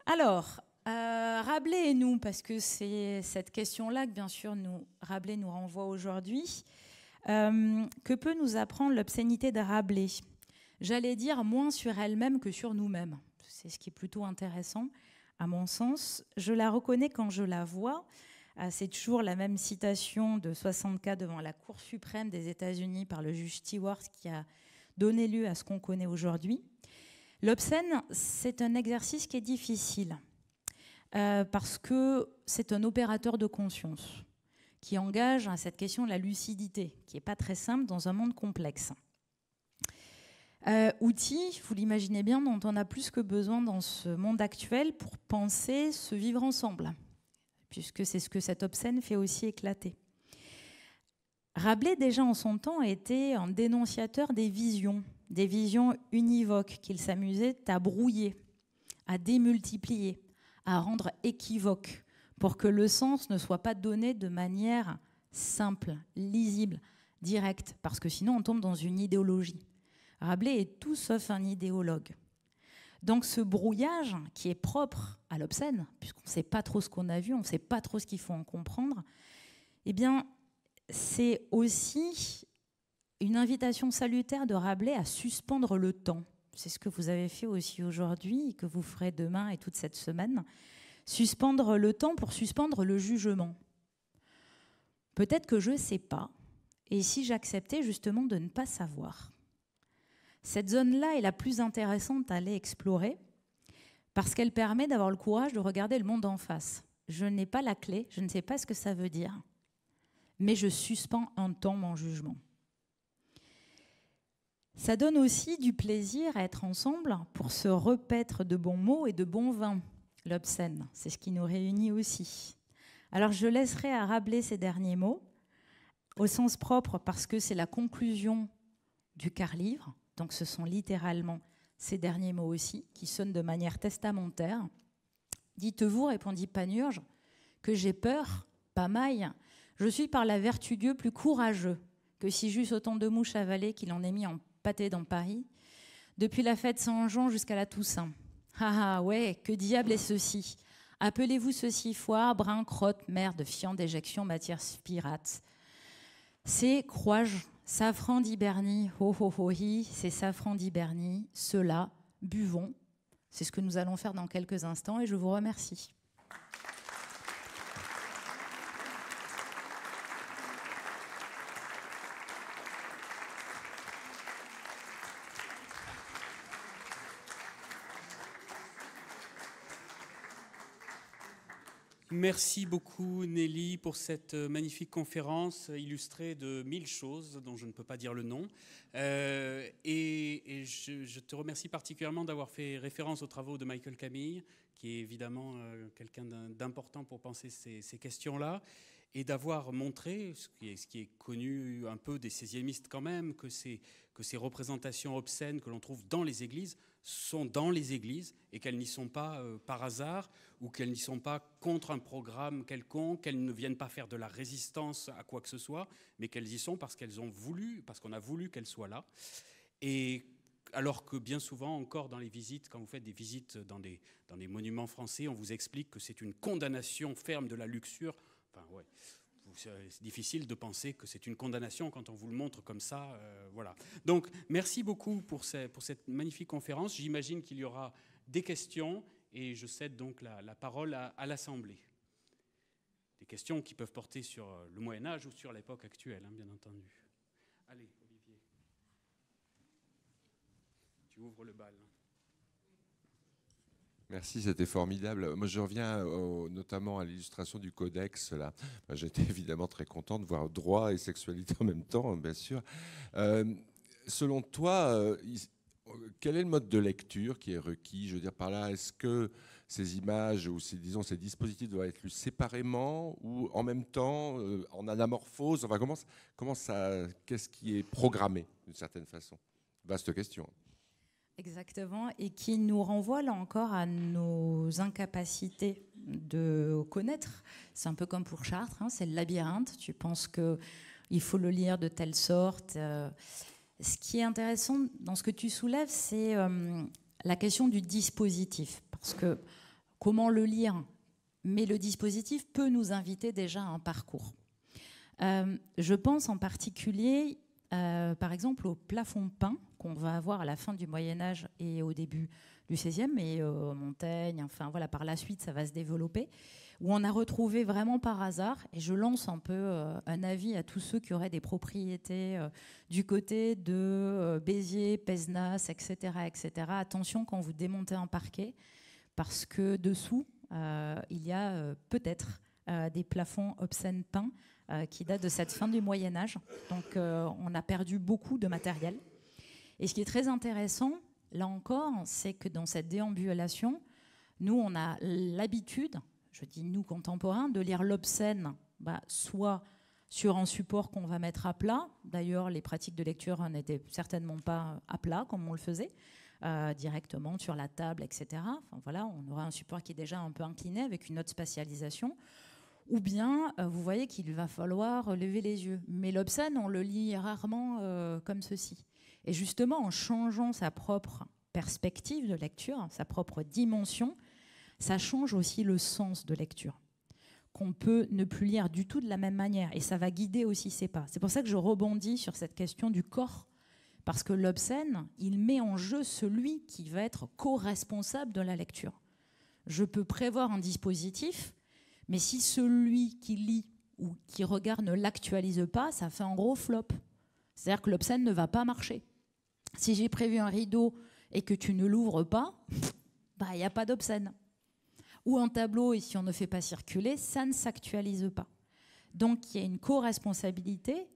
Alors, euh, Rabelais et nous, parce que c'est cette question-là que bien sûr nous, Rabelais nous renvoie aujourd'hui. Euh, que peut nous apprendre l'obscénité de Rabelais J'allais dire moins sur elle-même que sur nous-mêmes. C'est ce qui est plutôt intéressant, à mon sens. Je la reconnais quand je la vois, ah, c'est toujours la même citation de cas devant la Cour suprême des États-Unis par le juge Stewart qui a donné lieu à ce qu'on connaît aujourd'hui. L'obscène, c'est un exercice qui est difficile euh, parce que c'est un opérateur de conscience qui engage à cette question de la lucidité, qui n'est pas très simple dans un monde complexe. Outils, euh, outil, vous l'imaginez bien, dont on a plus que besoin dans ce monde actuel pour penser se vivre ensemble puisque c'est ce que cette obscène fait aussi éclater. Rabelais, déjà en son temps, était un dénonciateur des visions, des visions univoques qu'il s'amusait à brouiller, à démultiplier, à rendre équivoque, pour que le sens ne soit pas donné de manière simple, lisible, directe, parce que sinon on tombe dans une idéologie. Rabelais est tout sauf un idéologue. Donc ce brouillage qui est propre à l'obscène, puisqu'on ne sait pas trop ce qu'on a vu, on ne sait pas trop ce qu'il faut en comprendre, eh bien, c'est aussi une invitation salutaire de Rabelais à suspendre le temps. C'est ce que vous avez fait aussi aujourd'hui et que vous ferez demain et toute cette semaine. Suspendre le temps pour suspendre le jugement. Peut-être que je ne sais pas, et si j'acceptais justement de ne pas savoir. Cette zone-là est la plus intéressante à aller explorer, parce qu'elle permet d'avoir le courage de regarder le monde en face. Je n'ai pas la clé, je ne sais pas ce que ça veut dire, mais je suspends un temps mon jugement. Ça donne aussi du plaisir à être ensemble pour se repaître de bons mots et de bons vins. L'obscène, c'est ce qui nous réunit aussi. Alors je laisserai à Rabelais ces derniers mots, au sens propre parce que c'est la conclusion du quart livre, donc ce sont littéralement ces derniers mots aussi, qui sonnent de manière testamentaire. Dites-vous, répondit Panurge, que j'ai peur, pas maille, je suis par la vertu Dieu plus courageux que si j'eusse autant de mouches avalées qu'il en est mis en pâté dans Paris, depuis la fête Saint-Jean jusqu'à la Toussaint. Ah, ah ouais, que diable est ceci Appelez-vous ceci foire, brin, crotte, merde, fiant, déjection, matière spirate. C'est, crois-je, Safran d'Hibernie, ho ho ho hi, c'est Safran d'Hibernie, cela, buvons. C'est ce que nous allons faire dans quelques instants et je vous remercie. Merci beaucoup Nelly pour cette euh, magnifique conférence euh, illustrée de mille choses dont je ne peux pas dire le nom. Euh, et, je, te remercie particulièrement d'avoir fait référence aux travaux de Michael Camille, qui est évidemment quelqu'un d'important pour penser ces questions-là et d'avoir montré, ce qui, est, ce qui, est, connu un peu des sésiémistes quand même, que ces, que ces représentations obscènes que l'on trouve dans les églises sont dans les églises et qu'elles n'y sont pas euh, par hasard ou qu'elles n'y sont pas contre un programme quelconque, qu'elles ne viennent pas faire de la résistance à quoi que ce soit, mais qu'elles y sont parce qu'elles ont voulu, parce qu'on a voulu qu'elles soient là. Et alors que bien souvent, encore dans les visites, quand vous faites des visites dans des, dans des monuments français, on vous explique que c'est une condamnation ferme de la luxure ouais. C'est difficile de penser que c'est une condamnation quand on vous le montre comme ça. Euh, voilà. Donc, merci beaucoup pour, cette magnifique conférence. J'imagine qu'il y aura des questions et je cède donc la, parole à, l'Assemblée. Des questions qui peuvent porter sur euh, le Moyen Âge ou sur l'époque actuelle, hein, bien entendu. Allez, Olivier. Tu ouvres le bal. Hein. Merci, c'était formidable. Moi, je reviens euh, notamment à l'illustration du codex. Là, ben, j'étais évidemment très content de voir droit et sexualité en même temps, bien sûr. Euh, selon toi, euh, quel est le mode de lecture qui est requis Je veux dire par là, est-ce que ces images ou ces, disons, ces dispositifs doivent être lus séparément ou en même temps, en anamorphose Enfin, comment ça, qu'est-ce qui est programmé d'une certaine façon Vaste question. Exactement, et qui nous renvoie là encore à nos incapacités de connaître. C'est un peu comme pour Chartres, hein, c'est le labyrinthe. Tu penses que il faut le lire de telle sorte. Euh. ce qui est intéressant dans ce que tu soulèves, c'est euh, la question du dispositif, parce que comment le lire Mais le dispositif peut nous inviter déjà à un parcours. Euh, je pense en particulier euh, par exemple au plafond peint qu'on va avoir à la fin du Moyen Âge et au début du XVIe, et euh, Montaigne, enfin voilà, par la suite ça va se développer, où on a retrouvé vraiment par hasard, et je lance un peu euh, un avis à tous ceux qui auraient des propriétés euh, du côté de Béziers, Pézenas, etc., etc. Attention quand vous démontez un parquet, parce que dessous, il y a peut-être des plafonds obscènes peints euh, qui date de cette fin du Moyen Âge. Donc euh, on a perdu beaucoup de matériel. Et ce qui est très intéressant, là encore, c'est que dans cette déambulation, nous, on a l'habitude, je dis nous contemporains, de lire l'obscène, bah, soit sur un support qu'on va mettre à plat. D'ailleurs, les pratiques de lecture n'étaient certainement pas à plat comme on le faisait, euh, directement sur la table, etc. voilà, on aura un support qui est déjà un peu incliné avec une autre spatialisation ou bien euh, vous voyez qu'il va falloir lever les yeux. Mais l'obscène, on le lit rarement euh, comme ceci. Et justement, en changeant sa propre perspective de lecture, sa propre dimension, ça change aussi le sens de lecture qu'on peut ne plus lire du tout de la même manière et ça va guider aussi ses pas. C'est pour ça que je rebondis sur cette question du corps parce que l'obscène, il met en jeu celui qui va être co-responsable de la lecture. Je peux prévoir un dispositif mais si celui qui lit ou qui regarde ne l'actualise pas, ça fait un gros flop. C'est-à-dire que l'obscène ne va pas marcher. Si j'ai prévu un rideau et que tu ne l'ouvres pas, bah, il n'y a pas d'obscène. Ou un tableau, et si on ne fait pas circuler, ça ne s'actualise pas. Donc il y a une co-responsabilité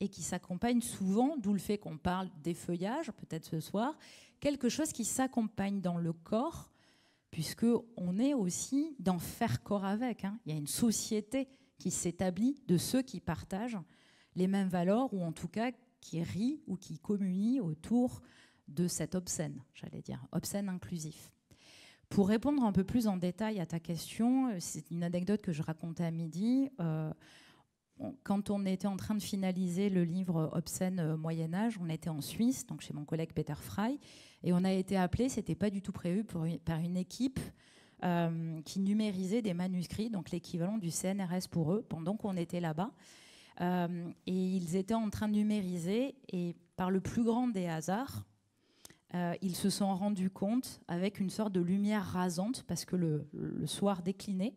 et qui s'accompagne souvent, d'où le fait qu'on parle des feuillages, peut-être ce soir, quelque chose qui s'accompagne dans le corps puisque on est aussi dans faire corps avec. Hein. Il y a une société qui s'établit de ceux qui partagent les mêmes valeurs, ou en tout cas qui rient ou qui communient autour de cette obscène, j'allais dire, obscène inclusif. Pour répondre un peu plus en détail à ta question, euh, c'est une anecdote que je racontais à midi. Euh, quand on était en train de finaliser le livre Obscène euh, Moyen Âge, on était en Suisse, donc chez mon collègue Peter Frey, et on a été appelé, c'était pas du tout prévu, par une équipe euh, qui numérisait des manuscrits, donc l'équivalent du CNRS pour eux, pendant qu'on était là-bas. Euh, et ils étaient en train de numériser, et par le plus grand des hasards, ils se sont rendus compte, avec une sorte de lumière rasante, parce que le soir déclinait,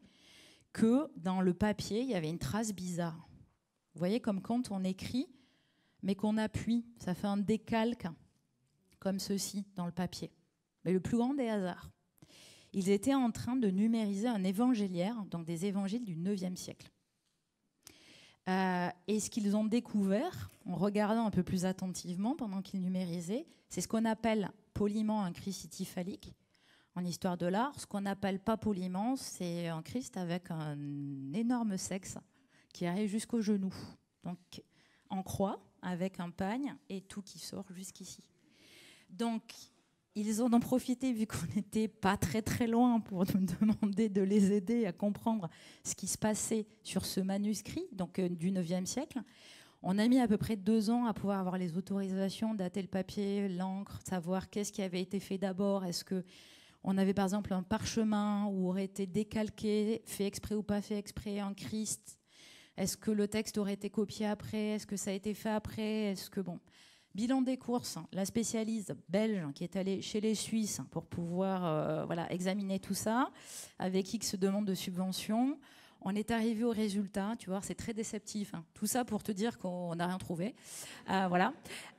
que dans le papier, il y avait une trace bizarre. Vous voyez, comme quand on écrit, mais qu'on appuie, ça fait un décalque, comme ceci dans le papier. Mais le plus grand des hasards. Ils étaient en train de numériser un évangéliaire, donc des évangiles du IXe siècle. Euh, et ce qu'ils ont découvert, en regardant un peu plus attentivement pendant qu'ils numérisaient, c'est ce qu'on appelle poliment un Christ phallique En histoire de l'art, ce qu'on appelle pas poliment, c'est un Christ avec un énorme sexe qui arrive jusqu'au genou. Donc en croix, avec un pagne et tout qui sort jusqu'ici. Donc ils ont en profité, vu qu'on n'était pas très très loin, pour nous demander de les aider à comprendre ce qui se passait sur ce manuscrit, donc euh, du 9e siècle. On a mis à peu près deux ans à pouvoir avoir les autorisations, dater le papier, l'encre, savoir qu'est-ce qui avait été fait d'abord. Est-ce que on avait par exemple un parchemin ou aurait été décalqué, fait exprès ou pas fait exprès, en Christ est-ce que le texte aurait été copié après Est-ce que ça a été fait après Est-ce que bon Bilan des courses, hein. la spécialiste belge qui est allée chez les Suisses pour pouvoir euh, voilà, examiner tout ça, avec qui se demande de subvention. On est arrivé au résultat, tu vois, c'est très déceptif. Hein. Tout ça pour te dire qu'on n'a rien trouvé. Euh, voilà.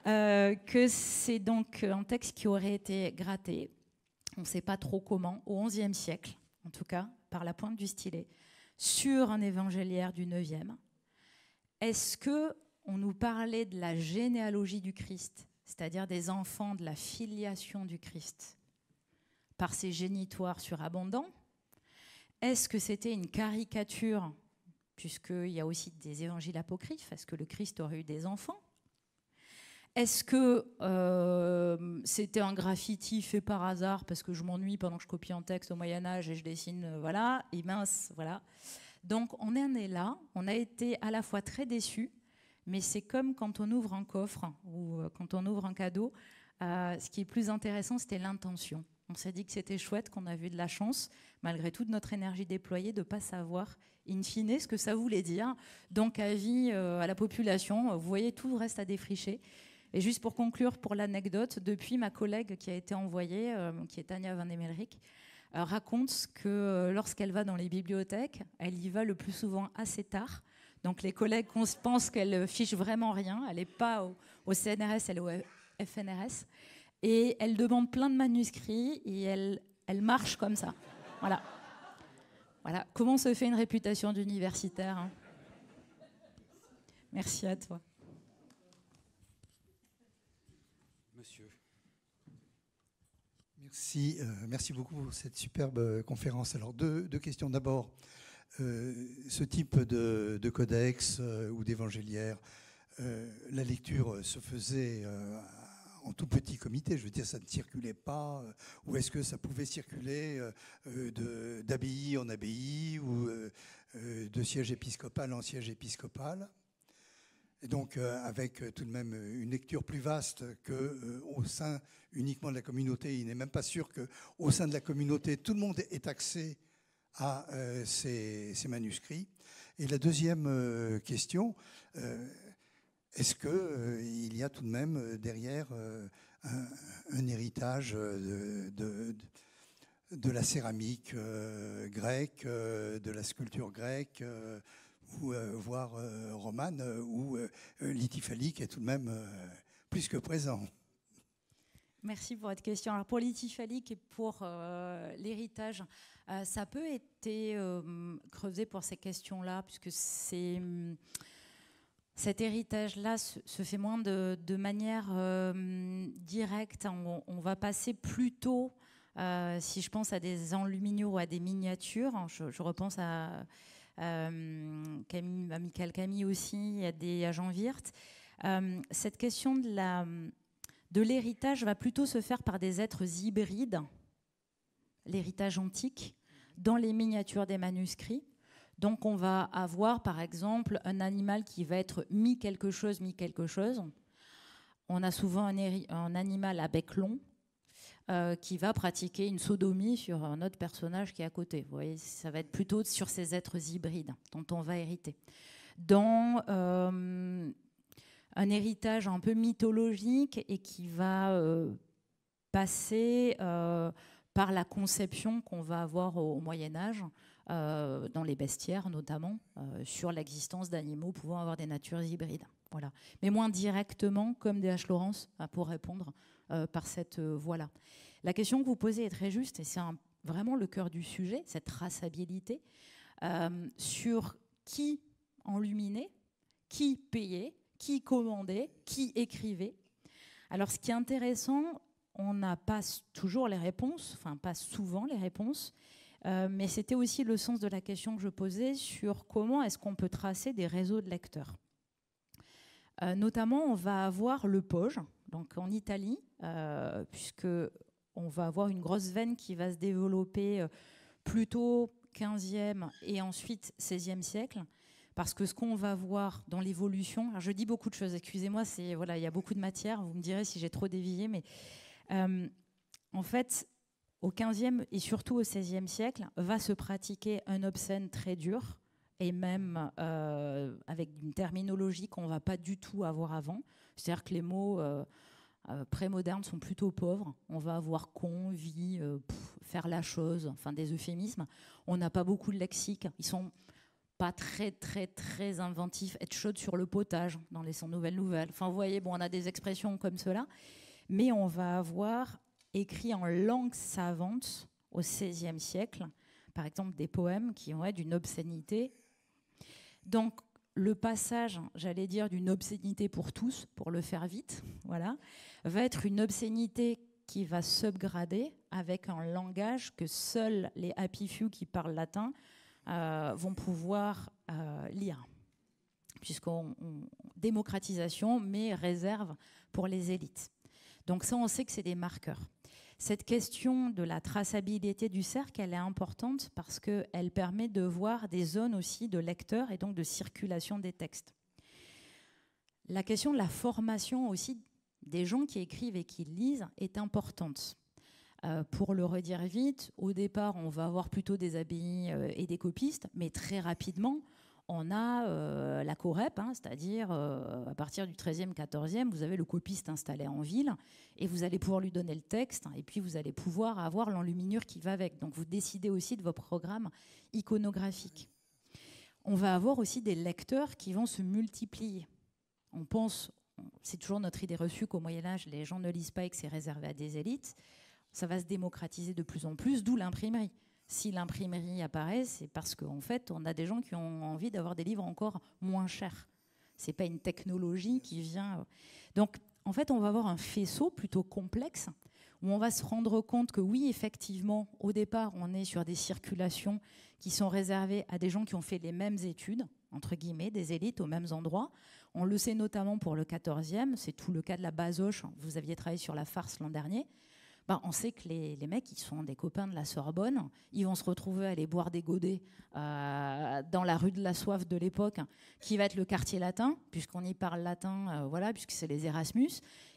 Euh, que c'est donc un texte qui aurait été gratté, on ne sait pas trop comment, au XIe siècle, en tout cas, par la pointe du stylet sur un évangéliaire du 9e, est-ce que on nous parlait de la généalogie du Christ, c'est-à-dire des enfants de la filiation du Christ, par ses génitoires surabondants Est-ce que c'était une caricature, puisqu'il y a aussi des évangiles apocryphes Est-ce que le Christ aurait eu des enfants est-ce que euh, c'était un graffiti fait par hasard parce que je m'ennuie pendant que je copie en texte au Moyen Âge et je dessine, euh, voilà, et mince, voilà. Donc on en est là, on a été à la fois très déçus, mais c'est comme quand on ouvre un coffre ou euh, quand on ouvre un cadeau. ce qui est plus intéressant, c'était l'intention. On s'est dit que c'était chouette, qu'on a eu de la chance, malgré toute notre énergie déployée, de ne pas savoir in fine ce que ça voulait dire. Donc avis à la population, vous voyez, tout reste à défricher. Et juste pour conclure, pour l'anecdote, depuis ma collègue qui a été envoyée, euh, qui est Tania Van Emelric, euh, raconte que euh, lorsqu'elle va dans les bibliothèques, elle y va le plus souvent assez tard. Donc les collègues pensent qu'elle fiche vraiment rien, elle n'est pas au, CNRS, elle est au FNRS. Et elle demande plein de manuscrits et elle, elle marche comme ça. Voilà. Voilà. Comment se fait une réputation d'universitaire hein Merci à toi. Euh, merci, beaucoup pour cette superbe euh, conférence. Alors deux, questions. D'abord, euh, ce type de, codex ou d'évangéliaire, la lecture se faisait en tout petit comité. Je veux dire, ça ne circulait pas. Ou est-ce que ça pouvait circuler d'abbaye en abbaye ou de siège épiscopal en siège épiscopal et donc euh, avec euh, tout de même euh, une lecture plus vaste qu'au sein uniquement de la communauté. Il n'est même pas sûr qu'au sein de la communauté tout le monde ait accès à ces, manuscrits. Et la deuxième question, est-ce que il y a tout de même derrière un, héritage de, de, la céramique grecque, de la sculpture grecque, ou euh, voire euh, romane, euh, où l'itifalique est tout de même plus que présent. Merci pour votre question. Alors pour l'itifalique et pour l'héritage, ça peut être creusé pour ces questions-là, puisque c'est, mm, cet héritage-là se, fait moins de, manière directe. On, va passer plutôt, si je pense à des enluminures ou à des miniatures, hein, je repense à euh, Camille, bah, Camille aussi, il y a des agents virtes Wirth. Euh, cette question de l'héritage va plutôt se faire par des êtres hybrides, l'héritage antique, dans les miniatures des manuscrits. Donc on va avoir par exemple un animal qui va être mi quelque chose, mi quelque chose. On a souvent un, un animal à bec long, euh, qui va pratiquer une sodomie sur un autre personnage qui est à côté. Vous voyez, ça va être plutôt sur ces êtres hybrides dont on va hériter. Dans euh, un héritage un peu mythologique et qui va euh, passer par la conception qu'on va avoir au, Moyen Âge. dans les bestiaires notamment, sur l'existence d'animaux pouvant avoir des natures hybrides. Voilà. Mais moins directement, comme D.H. Lawrence, pour répondre euh, par cette euh, voie-là. La question que vous posez est très juste et c'est vraiment le cœur du sujet, cette traçabilité euh, sur qui enluminait, qui payait, qui commandait, qui écrivait. Alors ce qui est intéressant, on n'a pas toujours les réponses, enfin pas souvent les réponses, mais c'était aussi le sens de la question que je posais sur comment est-ce qu'on peut tracer des réseaux de lecteurs. notamment, on va avoir le POGE, donc en Italie, puisqu'on euh, puisque on va avoir une grosse veine qui va se développer euh, plutôt 15e et ensuite 16e siècle. Parce que ce qu'on va voir dans l'évolution, je dis beaucoup de choses, excusez-moi, c'est voilà, il y a beaucoup de matière, vous me direz si j'ai trop dévié, mais euh, en fait, au 15e et surtout au 16e siècle, va se pratiquer un obscène très dur et même avec une terminologie qu'on ne va pas du tout avoir avant. C'est-à-dire que les mots, euh, prémodernes sont plutôt pauvres. On va avoir con, vie, euh, faire la chose, enfin des euphémismes. On n'a pas beaucoup de lexique. Ils sont pas très très très inventifs. Être chaude sur le potage dans les 100 nouvelles nouvelles. Enfin, vous voyez, bon, on a des expressions comme cela, mais on va avoir écrit en langue savante au XVIe siècle, par exemple, des poèmes qui vont être d'une obscénité. Donc le passage, j'allais dire, d'une obscénité pour tous, pour le faire vite, voilà, va être une obscénité qui va subgrader avec un langage que seuls les happy few qui parlent latin euh, vont pouvoir euh, lire. Puisqu'on démocratisation, mais réserve pour les élites. Donc ça, on sait que c'est des marqueurs. Cette question de la traçabilité du cercle, elle est importante parce qu'elle permet de voir des zones aussi de lecteurs et donc de circulation des textes. La question de la formation aussi des gens qui écrivent et qui lisent est importante. Euh, pour le redire vite, au départ, on va avoir plutôt des abbayes euh, et des copistes, mais très rapidement, on a euh, la COREP, hein, c'est-à-dire à partir du 13e, 14e, vous avez le copiste installé en ville et vous allez pouvoir lui donner le texte et puis vous allez pouvoir avoir l'enluminure qui va avec. Donc vous décidez aussi de vos programmes iconographiques. On va avoir aussi des lecteurs qui vont se multiplier. On pense c'est toujours notre idée reçue qu'au Moyen Âge, les gens ne lisent pas et que c'est réservé à des élites. Ça va se démocratiser de plus en plus, d'où l'imprimerie. Si l'imprimerie apparaît, c'est parce qu'en fait, on a des gens qui ont envie d'avoir des livres encore moins chers. C'est pas une technologie qui vient. Euh. Donc, en fait, on va avoir un faisceau plutôt complexe où on va se rendre compte que oui, effectivement, au départ, on est sur des circulations qui sont réservées à des gens qui ont fait les mêmes études, entre guillemets, des élites aux mêmes endroits. On le sait notamment pour le 14e, c'est tout le cas de la Basoche, hein. vous aviez travaillé sur la farce l'an dernier. Bah, on sait que les, les, mecs, ils sont des copains de la Sorbonne, ils vont se retrouver à aller boire des godets euh, dans la rue de la soif de l'époque, qui va être le quartier latin, puisqu'on y parle latin, euh, voilà, puisque c'est les Erasmus,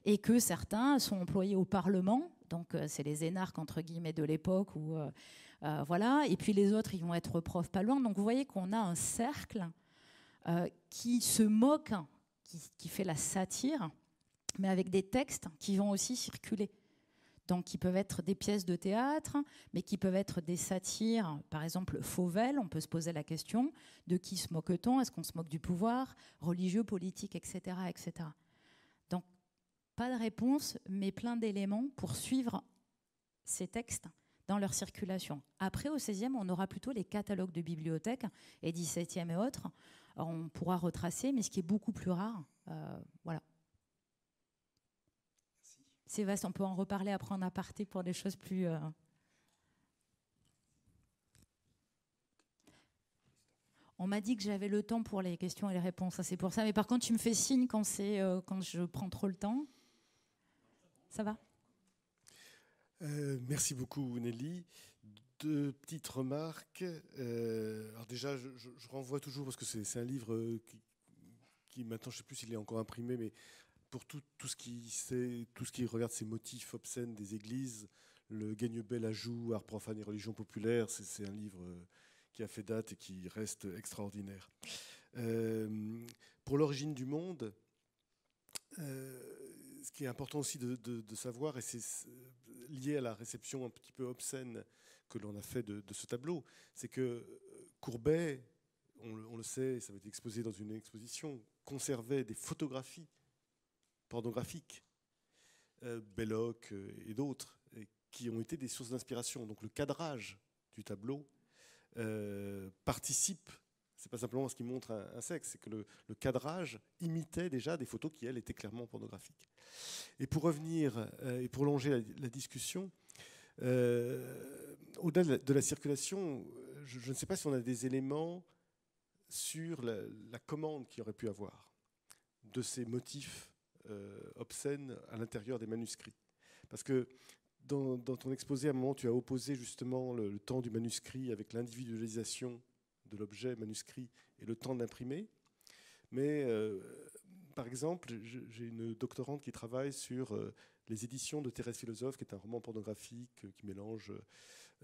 et que certains sont employés au Parlement, donc euh, c'est les énarques entre guillemets de l'époque, ou voilà, et puis les autres, ils vont être profs pas loin. Donc vous voyez qu'on a un cercle euh, qui se moque, hein, qui, fait la satire, mais avec des textes qui vont aussi circuler. Donc, qui peuvent être des pièces de théâtre, mais qui peuvent être des satires. Par exemple, Fauvel, on peut se poser la question de qui se moque-t-on Est-ce qu'on se moque du pouvoir religieux, politique, etc., etc. Donc, pas de réponse, mais plein d'éléments pour suivre ces textes dans leur circulation. Après, au 16 on aura plutôt les catalogues de bibliothèques et 17e et autres, on pourra retracer, mais ce qui est beaucoup plus rare. Euh, voilà. Merci. on peut en reparler après en aparté pour des choses plus. Euh, on m'a dit que j'avais le temps pour les questions et les réponses, c'est pour ça. Mais par contre, tu me fais signe quand, c'est, euh, quand je prends trop le temps. Ça va Merci beaucoup, Nelly deux petites remarques. Euh, alors déjà, je, renvoie toujours, parce que c'est un livre euh, qui, qui, maintenant, je ne sais plus s'il est encore imprimé, mais pour tout, ce qui tout ce qui regarde ces motifs obscènes des églises, le Gagne-Bel ajout, art profane et religion populaire, c'est un livre euh, qui a fait date et qui reste extraordinaire. pour l'origine du monde, ce qui est important aussi de savoir, et c'est lié à la réception un petit peu obscène que l'on a fait de, ce tableau. C'est que euh, Courbet, on, le sait, ça va être exposé dans une exposition, conservait des photographies pornographiques, euh, Belloc euh, et d'autres, qui ont été des sources d'inspiration. Donc le cadrage du tableau participe. C'est pas simplement ce qui montre un, sexe, c'est que le, cadrage imitait déjà des photos qui, elles, étaient clairement pornographiques. Et pour revenir et prolonger la, la discussion, euh, au-delà de, la circulation, euh, je, ne sais pas si on a des éléments sur la, commande qu'il aurait pu avoir de ces motifs euh, obscènes à l'intérieur des manuscrits. Parce que dans, ton exposé, à un moment, tu as opposé justement le, temps du manuscrit avec l'individualisation de l'objet manuscrit et le temps d'imprimer. Mais euh, par exemple, j'ai une doctorante qui travaille sur les éditions de Thérèse Philosophe, qui est un roman pornographique qui mélange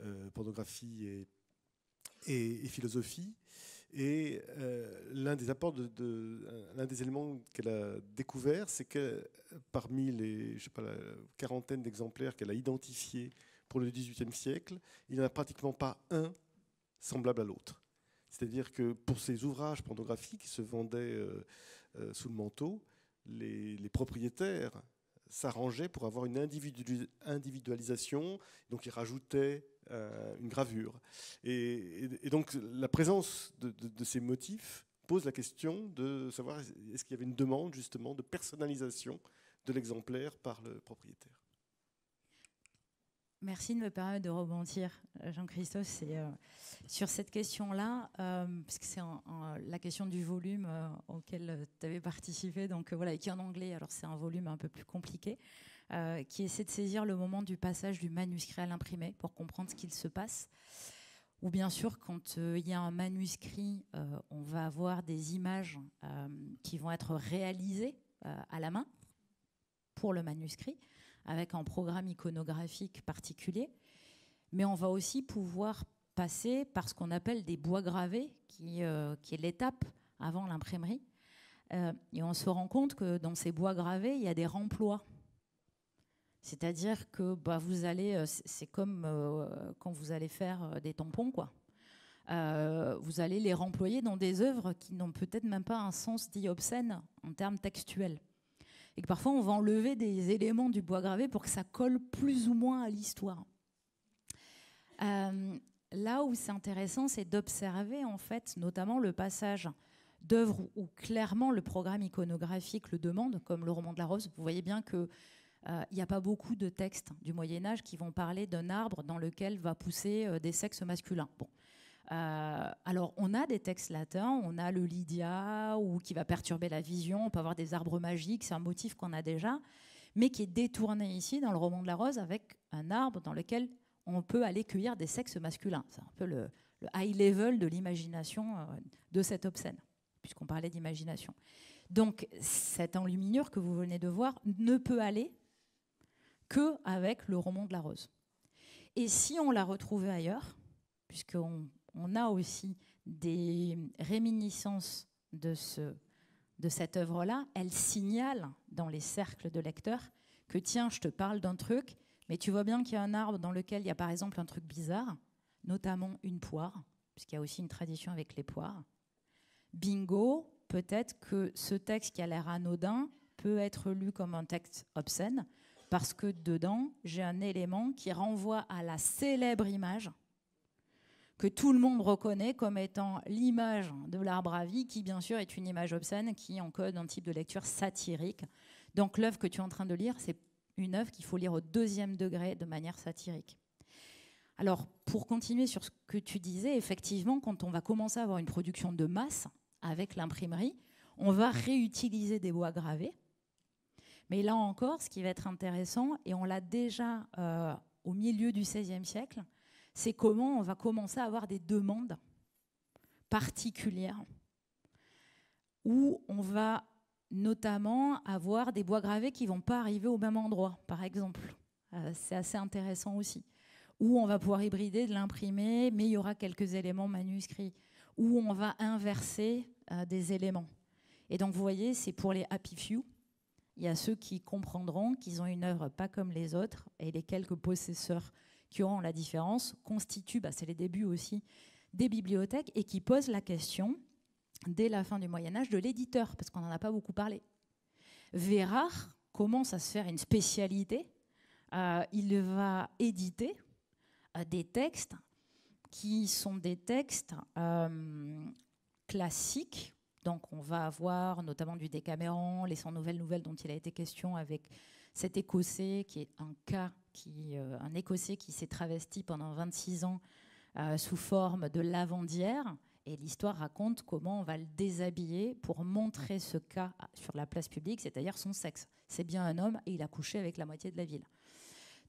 euh, pornographie et, et, philosophie. Et euh, l'un des apports, de, l'un des éléments qu'elle a découvert, c'est que parmi les je sais pas, la quarantaine d'exemplaires qu'elle a identifiés pour le XVIIIe siècle, il n'y en a pratiquement pas un semblable à l'autre. C'est-à-dire que pour ces ouvrages pornographiques qui se vendaient euh, sous le manteau, les, les propriétaires s'arrangeait pour avoir une individualisation. Donc il rajoutait euh, une gravure. Et, donc la présence de, de, ces motifs pose la question de savoir est-ce qu'il y avait une demande justement de personnalisation de l'exemplaire par le propriétaire. Merci de me permettre de rebondir, euh, Jean-Christophe, euh, sur cette question-là, euh, parce que c'est la question du volume auquel tu avais participé, donc voilà, et qui en anglais, alors c'est un volume un peu plus compliqué, qui essaie de saisir le moment du passage du manuscrit à l'imprimé pour comprendre ce qu'il se passe. Ou bien sûr, quand il y a un manuscrit, on va avoir des images qui vont être réalisées à la main pour le manuscrit avec un programme iconographique particulier. Mais on va aussi pouvoir passer par ce qu'on appelle des bois gravés, qui, euh, est l'étape avant l'imprimerie. Euh, et on se rend compte que dans ces bois gravés, il y a des remplois. C'est-à-dire que bah, vous allez, euh, c'est comme quand vous allez faire des tampons, quoi. vous allez les remployer dans des œuvres qui n'ont peut-être même pas un sens dit obscène en termes textuels et que parfois on va enlever des éléments du bois gravé pour que ça colle plus ou moins à l'histoire. Euh, là où c'est intéressant, c'est d'observer en fait notamment le passage d'œuvres où clairement le programme iconographique le demande, comme le roman de la rose. Vous voyez bien que euh, il n'y a pas beaucoup de textes du Moyen Âge qui vont parler d'un arbre dans lequel va pousser euh, des sexes masculins. Bon, euh, alors, on a des textes latins, on a le Lydia ou qui va perturber la vision, on peut avoir des arbres magiques, c'est un motif qu'on a déjà, mais qui est détourné ici dans le roman de la rose avec un arbre dans lequel on peut aller cueillir des sexes masculins. C'est un peu le, le high level de l'imagination euh, de cette obscène, puisqu'on parlait d'imagination. Donc, cette enluminure que vous venez de voir ne peut aller que avec le roman de la rose. Et si on la retrouvait ailleurs, puisqu'on on a aussi des réminiscences de, ce, de cette œuvre-là. Elle signale dans les cercles de lecteurs que tiens, je te parle d'un truc, mais tu vois bien qu'il y a un arbre dans lequel il y a par exemple un truc bizarre, notamment une poire, puisqu'il y a aussi une tradition avec les poires. Bingo, peut-être que ce texte qui a l'air anodin peut être lu comme un texte obscène, parce que dedans, j'ai un élément qui renvoie à la célèbre image que tout le monde reconnaît comme étant l'image de l'arbre à vie, qui bien sûr est une image obscène, qui encode un type de lecture satirique. Donc l'œuvre que tu es en train de lire, c'est une œuvre qu'il faut lire au deuxième degré de manière satirique. Alors, pour continuer sur ce que tu disais, effectivement, quand on va commencer à avoir une production de masse avec l'imprimerie, on va réutiliser des bois gravés. Mais là encore, ce qui va être intéressant, et on l'a déjà euh, au milieu du XVIe siècle, c'est comment on va commencer à avoir des demandes particulières où on va notamment avoir des bois gravés qui vont pas arriver au même endroit, par exemple. Euh, c'est assez intéressant aussi. Où on va pouvoir hybrider, de l'imprimer, mais il y aura quelques éléments manuscrits. Où on va inverser euh, des éléments. Et donc, vous voyez, c'est pour les happy few. Il y a ceux qui comprendront qu'ils ont une œuvre pas comme les autres et les quelques possesseurs qui auront la différence constituent, bah, c'est les débuts aussi, des bibliothèques et qui posent la question, dès la fin du Moyen Âge, de l'éditeur, parce qu'on n'en a pas beaucoup parlé. Vérard commence à se faire une spécialité. Euh, il va éditer euh, des textes qui sont des textes euh, classiques. Donc on va avoir notamment du Décameron les 100 nouvelles nouvelles dont il a été question avec cet Écossais qui est un cas euh, un Écossais qui s'est travesti pendant 26 ans euh, sous forme de lavandière. Et l'histoire raconte comment on va le déshabiller pour montrer ce cas sur la place publique, c'est-à-dire son sexe. C'est bien un homme et il a couché avec la moitié de la ville.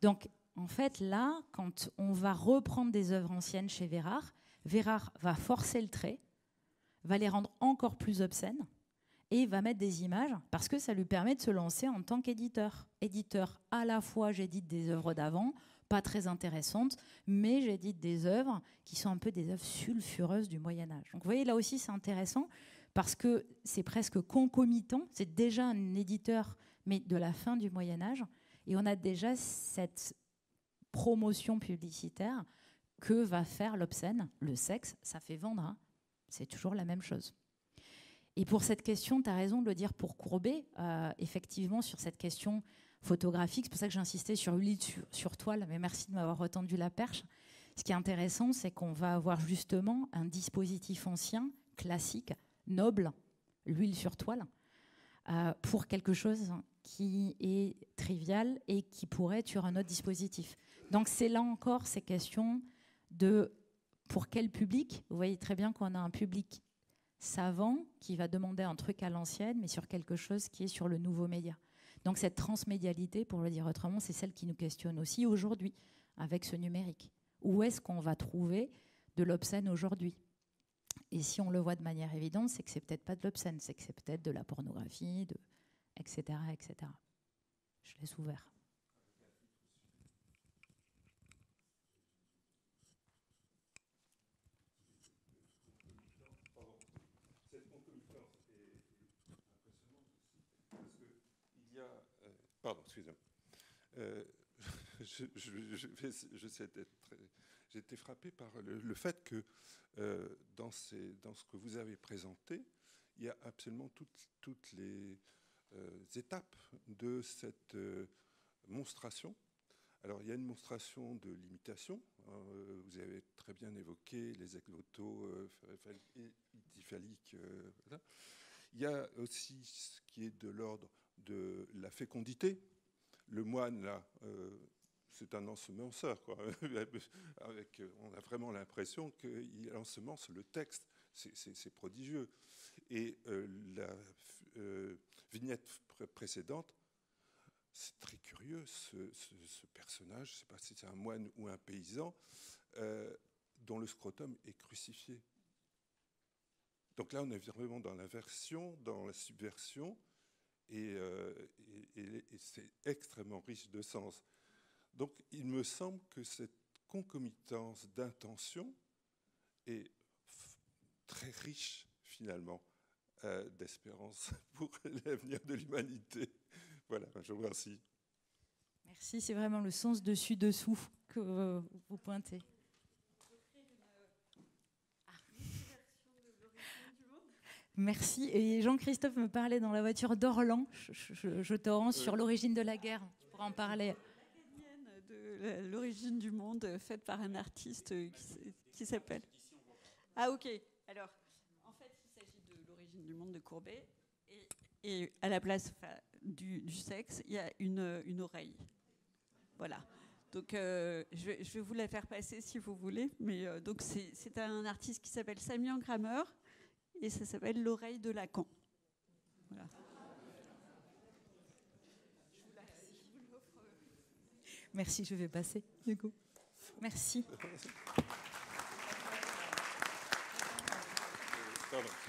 Donc, en fait, là, quand on va reprendre des œuvres anciennes chez Vérard, Vérard va forcer le trait, va les rendre encore plus obscènes, et il va mettre des images parce que ça lui permet de se lancer en tant qu'éditeur. Éditeur, à la fois j'édite des œuvres d'avant, pas très intéressantes, mais j'édite des œuvres qui sont un peu des œuvres sulfureuses du Moyen Âge. Donc vous voyez, là aussi c'est intéressant parce que c'est presque concomitant, c'est déjà un éditeur, mais de la fin du Moyen Âge, et on a déjà cette promotion publicitaire que va faire l'obscène, le sexe, ça fait vendre, hein. c'est toujours la même chose. Et pour cette question, tu as raison de le dire pour courber, euh, effectivement, sur cette question photographique. C'est pour ça que j'ai insisté sur l'huile sur, toile, mais merci de m'avoir retendu la perche. Ce qui est intéressant, c'est qu'on va avoir justement un dispositif ancien, classique, noble, l'huile sur toile, euh, pour quelque chose qui est trivial et qui pourrait être sur un autre dispositif. Donc c'est là encore ces questions de pour quel public Vous voyez très bien qu'on a un public savant qui va demander un truc à l'ancienne, mais sur quelque chose qui est sur le nouveau média. Donc cette transmédialité, pour le dire autrement, c'est celle qui nous questionne aussi aujourd'hui avec ce numérique. Où est-ce qu'on va trouver de l'obscène aujourd'hui Et si on le voit de manière évidente, c'est que c'est peut-être pas de l'obscène, c'est que c'est peut-être de la pornographie, de etc., etc. Je laisse ouvert. Pardon, excusez-moi. Euh, été frappé par le, fait que euh, dans, ce que vous avez présenté, il y a absolument toutes, les euh, étapes de cette euh, monstration. Alors, il y a une monstration de limitation. Hein, vous avez très bien évoqué les agnotos phalliques. Il y a aussi ce qui est de l'ordre de la fécondité. Le moine, là, euh, c'est un ensemenceur. Quoi. Avec, euh, on a vraiment l'impression qu'il ensemence le texte. C'est prodigieux. Et euh, la vignette précédente, c'est très curieux, ce, personnage, je ne sais pas si c'est un moine ou un paysan, dont le scrotum est crucifié. Donc là, on est vraiment dans l'inversion, dans la subversion, euh, et, c'est extrêmement riche de sens. Donc il me semble que cette concomitance d'intention est très riche finalement euh, d'espérance pour l'avenir de l'humanité. Voilà, ben, je vous remercie. Merci, c'est vraiment le sens dessus-dessous que euh, vous pointez. Merci. Et Jean-Christophe me parlait dans la voiture d'Orlan. Je, te rends sur l'origine de la guerre. Tu pourras en parler. l'origine du monde faite par un artiste qui, s'appelle. Ah ok. Alors, en fait, il s'agit de l'origine du monde de Courbet. Et, à la place du, sexe, il y a une, oreille. Voilà. Donc, euh, je, vais vous la faire passer si vous voulez. Mais euh, donc, c'est un artiste qui s'appelle Samian Kramer et ça s'appelle L'oreille de Lacan. Voilà. Merci, je vais passer, du Merci. Merci.